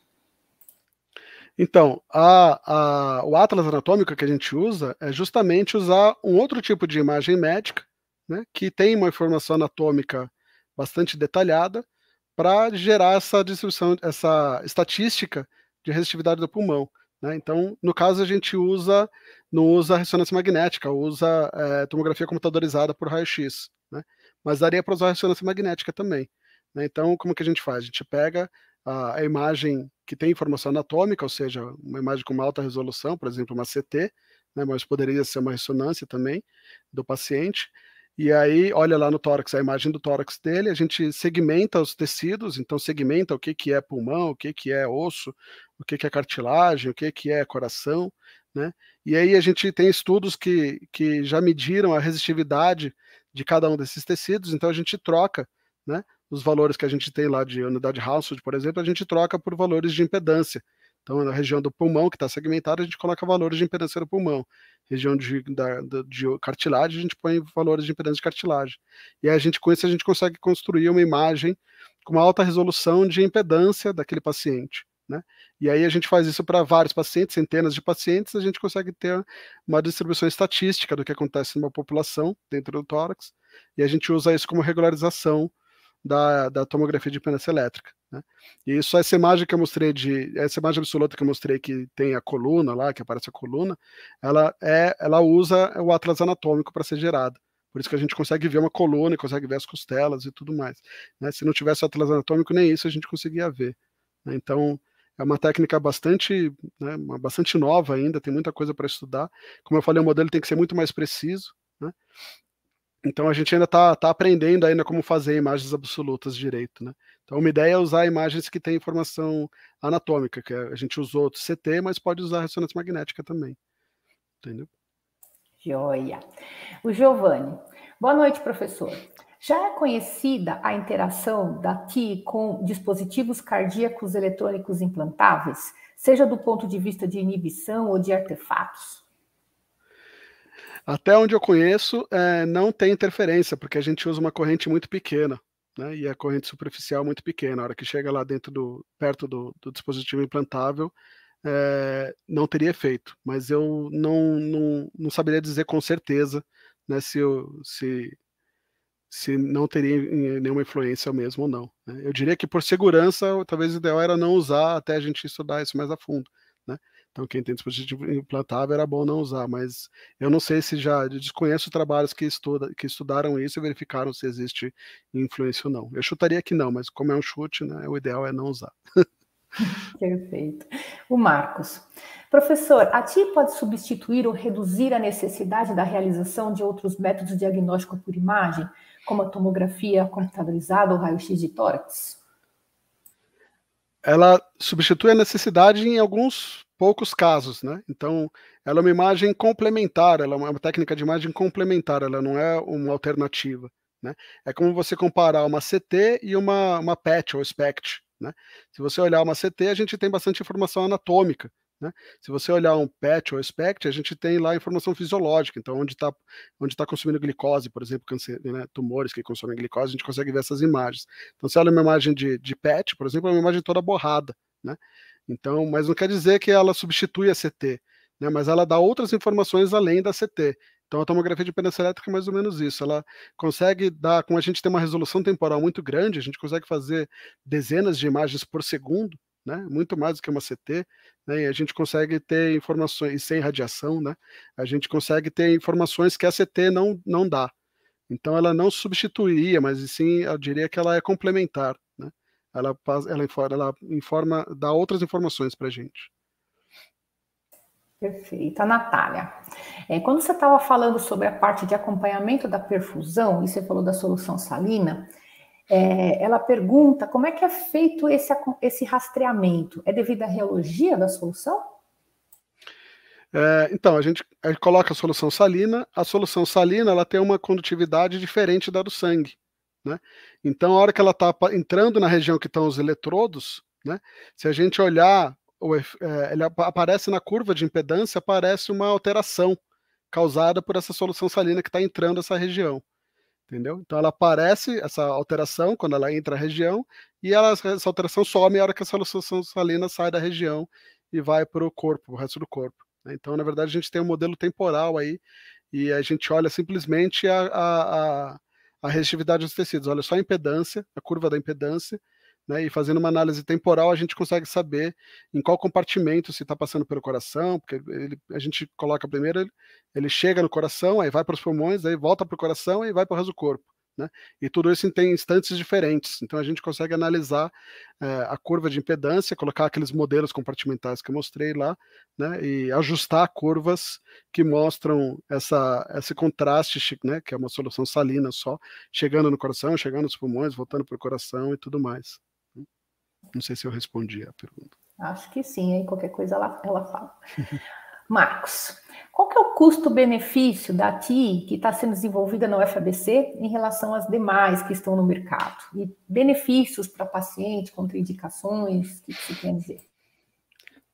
Então, a, a, o atlas anatômico que a gente usa é justamente usar um outro tipo de imagem médica, né, que tem uma informação anatômica bastante detalhada, para gerar essa distribuição, essa estatística de resistividade do pulmão. Né? Então, no caso, a gente usa, não usa ressonância magnética, usa é, tomografia computadorizada por raio-x. Né? Mas daria para usar ressonância magnética também. Né? Então, como que a gente faz? A gente pega a, imagem que tem informação anatômica, ou seja, uma imagem com uma alta resolução, por exemplo, uma CT, né, mas poderia ser uma ressonância também do paciente. E aí, olha lá no tórax, a imagem do tórax dele, a gente segmenta os tecidos, então segmenta o que, que é pulmão, o que, que é osso, o que, que é cartilagem, o que, que é coração, né? E aí a gente tem estudos que, que já mediram a resistividade de cada um desses tecidos, então a gente troca, né? os valores que a gente tem lá de unidade household, por exemplo, a gente troca por valores de impedância. Então, na região do pulmão, que está segmentada, a gente coloca valores de impedância do pulmão. Região de, da, de cartilagem, a gente põe valores de impedância de cartilagem. E a gente, com isso, a gente consegue construir uma imagem com uma alta resolução de impedância daquele paciente. Né? E aí a gente faz isso para vários pacientes, centenas de pacientes, a gente consegue ter uma distribuição estatística do que acontece numa população dentro do tórax, e a gente usa isso como regularização da, da tomografia de impedância elétrica. Né? E isso, essa imagem que eu mostrei de, essa imagem absoluta que eu mostrei que tem a coluna lá, que aparece a coluna, ela é, ela usa o atlas anatômico para ser gerada. Por isso que a gente consegue ver uma coluna, consegue ver as costelas e tudo mais. Né? Se não tivesse o atlas anatômico, nem isso a gente conseguia ver. Né? Então, é uma técnica bastante, né, bastante nova ainda, tem muita coisa para estudar. Como eu falei, o modelo tem que ser muito mais preciso. Né? Então a gente ainda está tá aprendendo ainda como fazer imagens absolutas direito, né? Então uma ideia é usar imagens que têm informação anatômica, que a gente usou CT, mas pode usar ressonância magnética também. Entendeu? Joia. O Giovanni. Boa noite, professor. Já é conhecida a interação da TI com dispositivos cardíacos eletrônicos implantáveis, seja do ponto de vista de inibição ou de artefatos? Até onde eu conheço, é, não tem interferência, porque a gente usa uma corrente muito pequena, né? E a corrente superficial é muito pequena. A hora que chega lá dentro do, perto do, do dispositivo implantável, é, não teria efeito. Mas eu não, não, não saberia dizer com certeza né, se, eu, se, se não teria nenhuma influência mesmo ou não. Né. Eu diria que por segurança, talvez o ideal era não usar até a gente estudar isso mais a fundo. Então, quem tem dispositivo implantável era bom não usar, mas eu não sei se já desconheço trabalhos que, estuda, que estudaram isso e verificaram se existe influência ou não. Eu chutaria que não, mas como é um chute, né, o ideal é não usar. Perfeito. O Marcos. Professor, a TI pode substituir ou reduzir a necessidade da realização de outros métodos diagnósticos por imagem, como a tomografia computadorizada ou raio-x de tórax? Ela substitui a necessidade em alguns poucos casos, né? Então, ela é uma imagem complementar, ela é uma técnica de imagem complementar, ela não é uma alternativa, né? É como você comparar uma CT e uma, uma PET ou SPECT, né? Se você olhar uma CT, a gente tem bastante informação anatômica, né? Se você olhar um PET ou SPECT, a gente tem lá informação fisiológica, então onde está onde tá consumindo glicose, por exemplo, câncer, né, tumores que consomem glicose, a gente consegue ver essas imagens. Então, se olha é uma imagem de, de PET, por exemplo, é uma imagem toda borrada, né? Então, mas não quer dizer que ela substitui a CT, né? Mas ela dá outras informações além da CT. Então, a tomografia de impedância elétrica é mais ou menos isso. Ela consegue dar, como a gente tem uma resolução temporal muito grande, a gente consegue fazer dezenas de imagens por segundo, né? Muito mais do que uma CT, né? E a gente consegue ter informações sem radiação, né? A gente consegue ter informações que a CT não não dá. Então, ela não substituiria, mas sim, eu diria que ela é complementar, né? Ela, ela, ela informa, dá outras informações para a gente. Perfeito. A Natália, é, quando você estava falando sobre a parte de acompanhamento da perfusão, e você falou da solução salina, é, ela pergunta como é que é feito esse, esse rastreamento? É devido à reologia da solução? É, então, a gente, a gente coloca a solução salina. A solução salina ela tem uma condutividade diferente da do sangue. Né? Então, a hora que ela está entrando na região que estão os eletrodos, né? se a gente olhar, é, ele aparece na curva de impedância, aparece uma alteração causada por essa solução salina que está entrando essa região. Entendeu? Então ela aparece, essa alteração, quando ela entra a região, e ela, essa alteração some a hora que a solução salina sai da região e vai para o corpo, o resto do corpo. Né? Então, na verdade, a gente tem um modelo temporal aí, e a gente olha simplesmente a, a a resistividade dos tecidos. Olha só a impedância, a curva da impedância, né, e fazendo uma análise temporal, a gente consegue saber em qual compartimento se está passando pelo coração, porque ele, a gente coloca primeiro, ele, ele, chega no coração, aí vai para os pulmões, aí volta para o coração, e vai para o resto do corpo. Né? E tudo isso tem instantes diferentes. Então a gente consegue analisar eh, a curva de impedância, colocar aqueles modelos compartimentais que eu mostrei lá, né? E ajustar curvas que mostram essa, esse contraste, né? Que é uma solução salina só, chegando no coração, chegando nos pulmões, voltando para o coração e tudo mais. Não sei se eu respondi a pergunta. Acho que sim, aí qualquer coisa ela, ela fala. Marcos, qual que é o custo-benefício da TI que está sendo desenvolvida na UFABC em relação às demais que estão no mercado? E benefícios para paciente, contraindicações, o que, que você quer dizer?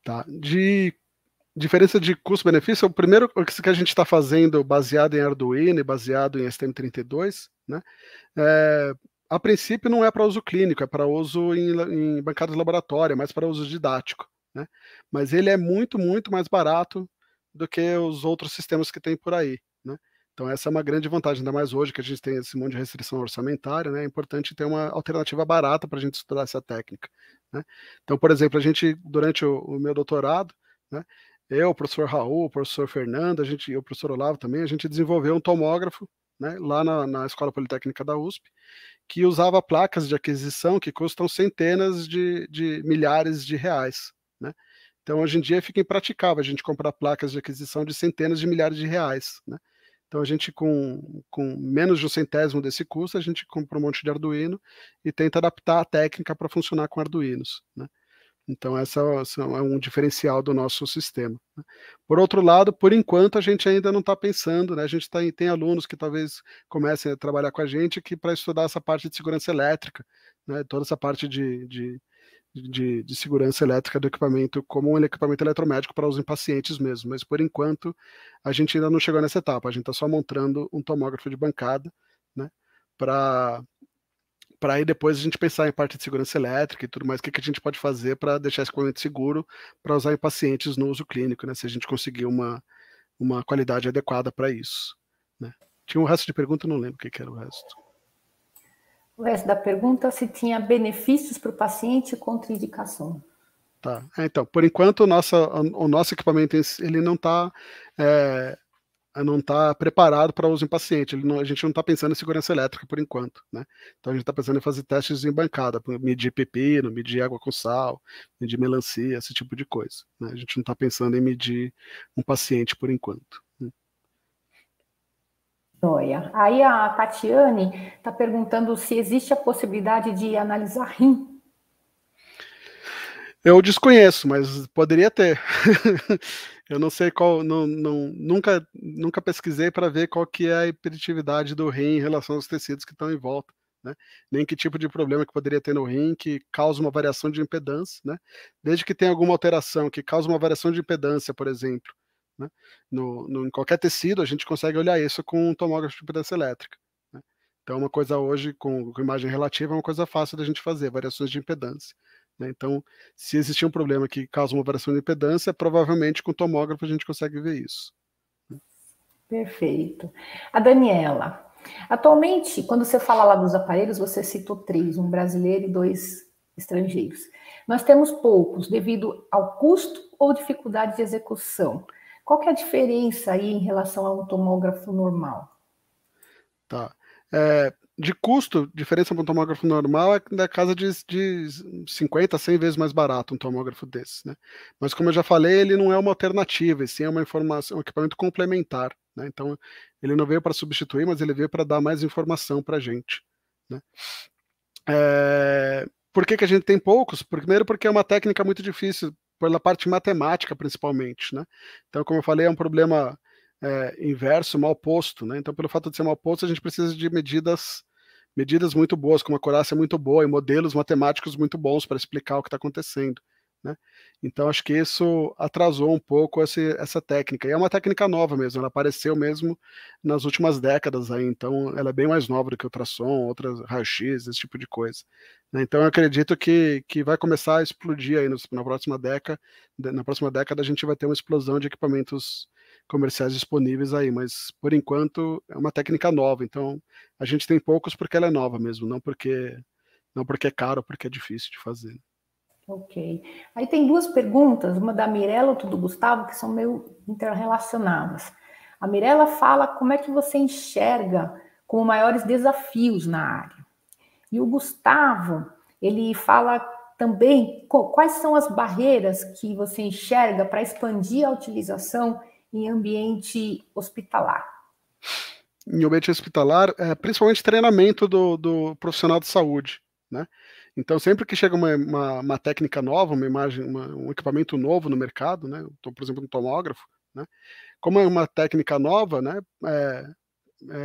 Tá. De diferença de custo-benefício, o primeiro que a gente está fazendo baseado em Arduino, baseado em STM32, né? É, a princípio não é para uso clínico, é para uso em, em bancada de laboratório, é mas para uso didático. Né? Mas ele é muito, muito mais barato do que os outros sistemas que tem por aí. Né? Então essa é uma grande vantagem, ainda mais hoje que a gente tem esse monte de restrição orçamentária, né? é importante ter uma alternativa barata para a gente estudar essa técnica. Né? Então, por exemplo, a gente, durante o, o meu doutorado, né, eu, o professor Raul, o professor Fernando, a gente, o professor Olavo também, a gente desenvolveu um tomógrafo né, lá na, na, Escola Politécnica da USP, que usava placas de aquisição que custam centenas de, de milhares de reais. Então, hoje em dia, fica impraticável a gente comprar placas de aquisição de centenas de milhares de reais. Né? Então, a gente, com, com menos de um centésimo desse custo, a gente compra um monte de Arduino e tenta adaptar a técnica para funcionar com Arduinos. Né? Então, essa é um diferencial do nosso sistema. Né? Por outro lado, por enquanto, a gente ainda não está pensando, né? a gente tá, tem alunos que talvez comecem a trabalhar com a gente que para estudar essa parte de segurança elétrica, né? toda essa parte de, de de, de, segurança elétrica do equipamento como um equipamento eletromédico para uso em pacientes mesmo. Mas por enquanto a gente ainda não chegou nessa etapa. A gente está só montando um tomógrafo de bancada, né? Para para aí depois a gente pensar em parte de segurança elétrica e tudo mais, o que, que a gente pode fazer para deixar esse equipamento seguro para usar em pacientes no uso clínico, né? Se a gente conseguir uma, uma qualidade adequada para isso. Né? Tinha um resto de pergunta, não lembro o que, que era o resto o resto da pergunta se tinha benefícios para o paciente contra contraindicação. Tá. É, então, por enquanto o nosso, o nosso equipamento ele não está é, não tá preparado para uso em paciente. Não, a gente não está pensando em segurança elétrica por enquanto, né? Então a gente está pensando em fazer testes em bancada, medir pepino, medir água com sal, medir melancia, esse tipo de coisa. Né? A gente não está pensando em medir um paciente por enquanto. Joia. Aí a Tatiane está perguntando se existe a possibilidade de analisar rim. Eu desconheço, mas poderia ter. Eu não sei qual, não, não, nunca, nunca pesquisei para ver qual que é a hiperatividade do rim em relação aos tecidos que estão em volta. Né? Nem que tipo de problema que poderia ter no rim que causa uma variação de impedância, né? Desde que tenha alguma alteração que cause uma variação de impedância, por exemplo, né? No, no, em qualquer tecido, a gente consegue olhar isso com um tomógrafo de impedância elétrica. Né? Então, uma coisa hoje com, com, imagem relativa é uma coisa fácil da gente fazer, variações de impedância. Né? Então, se existir um problema que causa uma variação de impedância, provavelmente com tomógrafo a gente consegue ver isso. Né? Perfeito. A Daniela, atualmente, quando você fala lá dos aparelhos, você citou três, um brasileiro e dois estrangeiros. Nós temos poucos devido ao custo ou dificuldade de execução. Qual que é a diferença aí em relação a um tomógrafo normal? Tá. É, de custo, diferença para um tomógrafo normal é da casa de, de 50 100 vezes mais barato um tomógrafo desse, né? Mas como eu já falei, ele não é uma alternativa, e sim é uma informação, um equipamento complementar, né? Então, ele não veio para substituir, mas ele veio para dar mais informação para a gente, né? É, por que, que a gente tem poucos? Primeiro porque é uma técnica muito difícil pela parte matemática, principalmente. Né? Então, como eu falei, é um problema é, inverso, mal posto. Né? Então, pelo fato de ser mal posto, a gente precisa de medidas medidas muito boas, com uma acurácia é muito boa e modelos matemáticos muito bons para explicar o que está acontecendo. Né? Então acho que isso atrasou um pouco essa, essa técnica. E é uma técnica nova mesmo, ela apareceu mesmo nas últimas décadas aí, então ela é bem mais nova do que ultrassom, outras raio-x, esse tipo de coisa. Né? Então eu acredito que, que vai começar a explodir aí nos, na próxima década. Na próxima década a gente vai ter uma explosão de equipamentos comerciais disponíveis aí, mas por enquanto é uma técnica nova, então a gente tem poucos porque ela é nova mesmo, não porque não porque é caro, porque é difícil de fazer. Ok. Aí tem duas perguntas, uma da Mirella, outra do Gustavo, que são meio interrelacionadas. A Mirella fala como é que você enxerga como maiores desafios na área. E o Gustavo, ele fala também quais são as barreiras que você enxerga para expandir a utilização em ambiente hospitalar. Em ambiente hospitalar, é, principalmente treinamento do, do profissional de saúde, né? Então, sempre que chega uma, uma, uma técnica nova, uma imagem, uma, um equipamento novo no mercado, né? por exemplo, um tomógrafo, né? Como é uma técnica nova, né? É,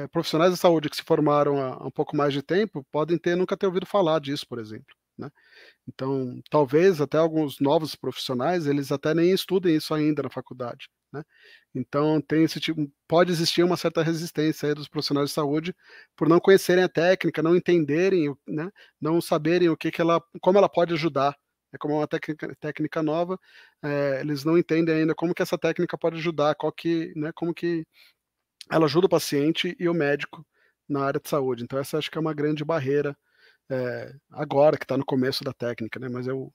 é, profissionais da saúde que se formaram há, há um pouco mais de tempo podem ter nunca ter ouvido falar disso, por exemplo. Né? Então, talvez até alguns novos profissionais eles até nem estudem isso ainda na faculdade, né? Então tem esse tipo, pode existir uma certa resistência dos profissionais de saúde por não conhecerem a técnica, não entenderem, né? não saberem o que, que ela, como ela pode ajudar. Né? É como uma técnica, técnica nova, é, eles não entendem ainda como que essa técnica pode ajudar, qual que, né, como que ela ajuda o paciente e o médico na área de saúde. Então essa acho que é uma grande barreira é, agora que está no começo da técnica, né? Mas eu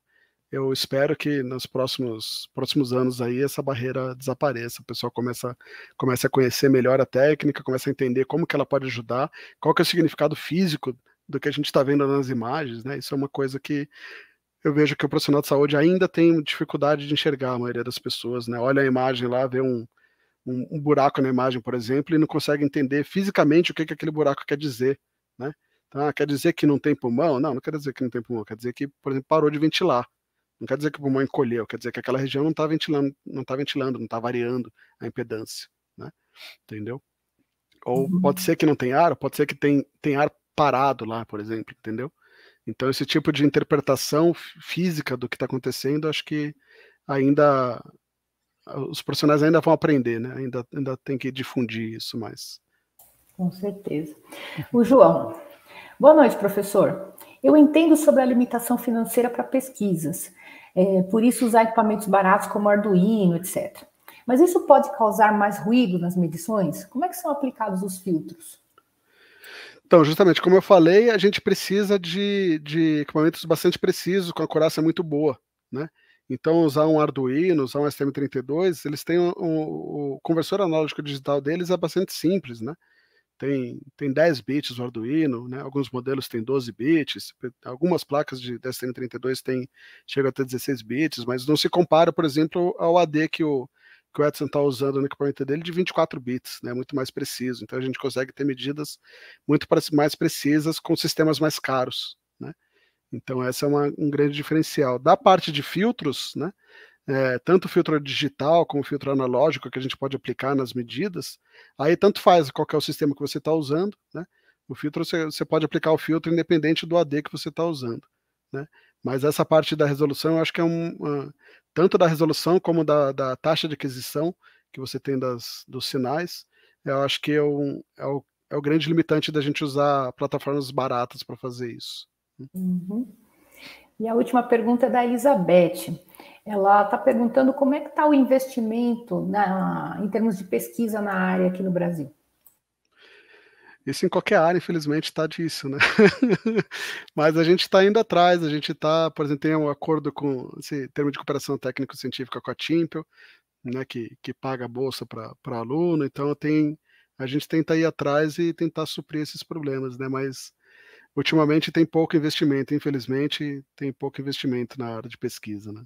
eu espero que nos próximos, próximos anos aí essa barreira desapareça, o pessoal começa, começa a conhecer melhor a técnica, começa a entender como que ela pode ajudar, qual que é o significado físico do que a gente está vendo nas imagens, né? Isso é uma coisa que eu vejo que o profissional de saúde ainda tem dificuldade de enxergar a maioria das pessoas, né? Olha a imagem lá, vê um, um, um buraco na imagem, por exemplo, e não consegue entender fisicamente o que, que aquele buraco quer dizer, né? Então, ah, quer dizer que não tem pulmão? Não, não quer dizer que não tem pulmão, quer dizer que, por exemplo, parou de ventilar, não quer dizer que o pulmão encolheu, quer dizer que aquela região não está ventilando, não está ventilando, não está variando a impedância, né? Entendeu? Ou uhum. pode ser que não tem ar, pode ser que tem, tem ar parado lá, por exemplo, entendeu? Então esse tipo de interpretação física do que está acontecendo, acho que ainda os profissionais ainda vão aprender, né? Ainda, ainda tem que difundir isso mais. Com certeza. O João. Boa noite, professor. Eu entendo sobre a limitação financeira para pesquisas, é, por isso usar equipamentos baratos como Arduino, etc. Mas isso pode causar mais ruído nas medições? Como é que são aplicados os filtros? Então, justamente, como eu falei, a gente precisa de, de equipamentos bastante precisos, com a acurácia muito boa, né? Então, usar um Arduino, usar um STM32, eles têm um, um, o conversor analógico digital deles é bastante simples, né? tem, tem 10 bits o Arduino, né? alguns modelos têm 12 bits, algumas placas de STM32 tem, chegam até 16 bits, mas não se compara, por exemplo, ao AD que o, que o Edson está usando no equipamento dele de 24 bits, né? muito mais preciso. Então a gente consegue ter medidas muito mais precisas com sistemas mais caros. Né? Então essa é uma, um grande diferencial. Da parte de filtros, né? é, tanto filtro digital como filtro analógico que a gente pode aplicar nas medidas, aí tanto faz qual é o sistema que você está usando, né? O filtro você, você, pode aplicar o filtro independente do AD que você está usando, né? Mas essa parte da resolução, eu acho que é um uh, tanto da resolução como da, da, taxa de aquisição que você tem das, dos sinais, eu acho que é, um, é, o, é o grande limitante da gente usar plataformas baratas para fazer isso. Uhum. E a última pergunta é da Elizabeth. Ela está perguntando como é que está o investimento na, em termos de pesquisa na área aqui no Brasil. Isso em qualquer área, infelizmente, está disso, né? Mas a gente está indo atrás, a gente está, por exemplo, tem um acordo com esse termo de cooperação técnico-científica com a Timpel, né, que, que paga a bolsa para aluno, então tem, a gente tenta ir atrás e tentar suprir esses problemas, né? Mas ultimamente tem pouco investimento, infelizmente, tem pouco investimento na área de pesquisa, né?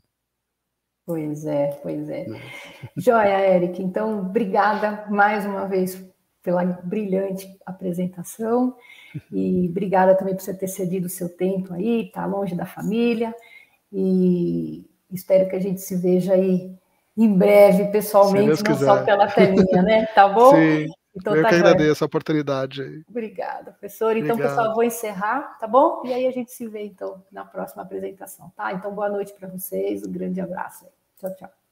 Pois é, pois é. Né? Joia, Eric. Então, obrigada mais uma vez pela brilhante apresentação e obrigada também por você ter cedido o seu tempo aí, tá longe da família e espero que a gente se veja aí em breve pessoalmente, não só pela telinha, né? Tá bom? Sim. Então, eu tá que agradeço a oportunidade Obrigada, professor. Então, pessoal, vou encerrar, tá bom? E aí a gente se vê, então, na próxima apresentação, tá? Então, boa noite para vocês, um grande abraço. Tchau, tchau.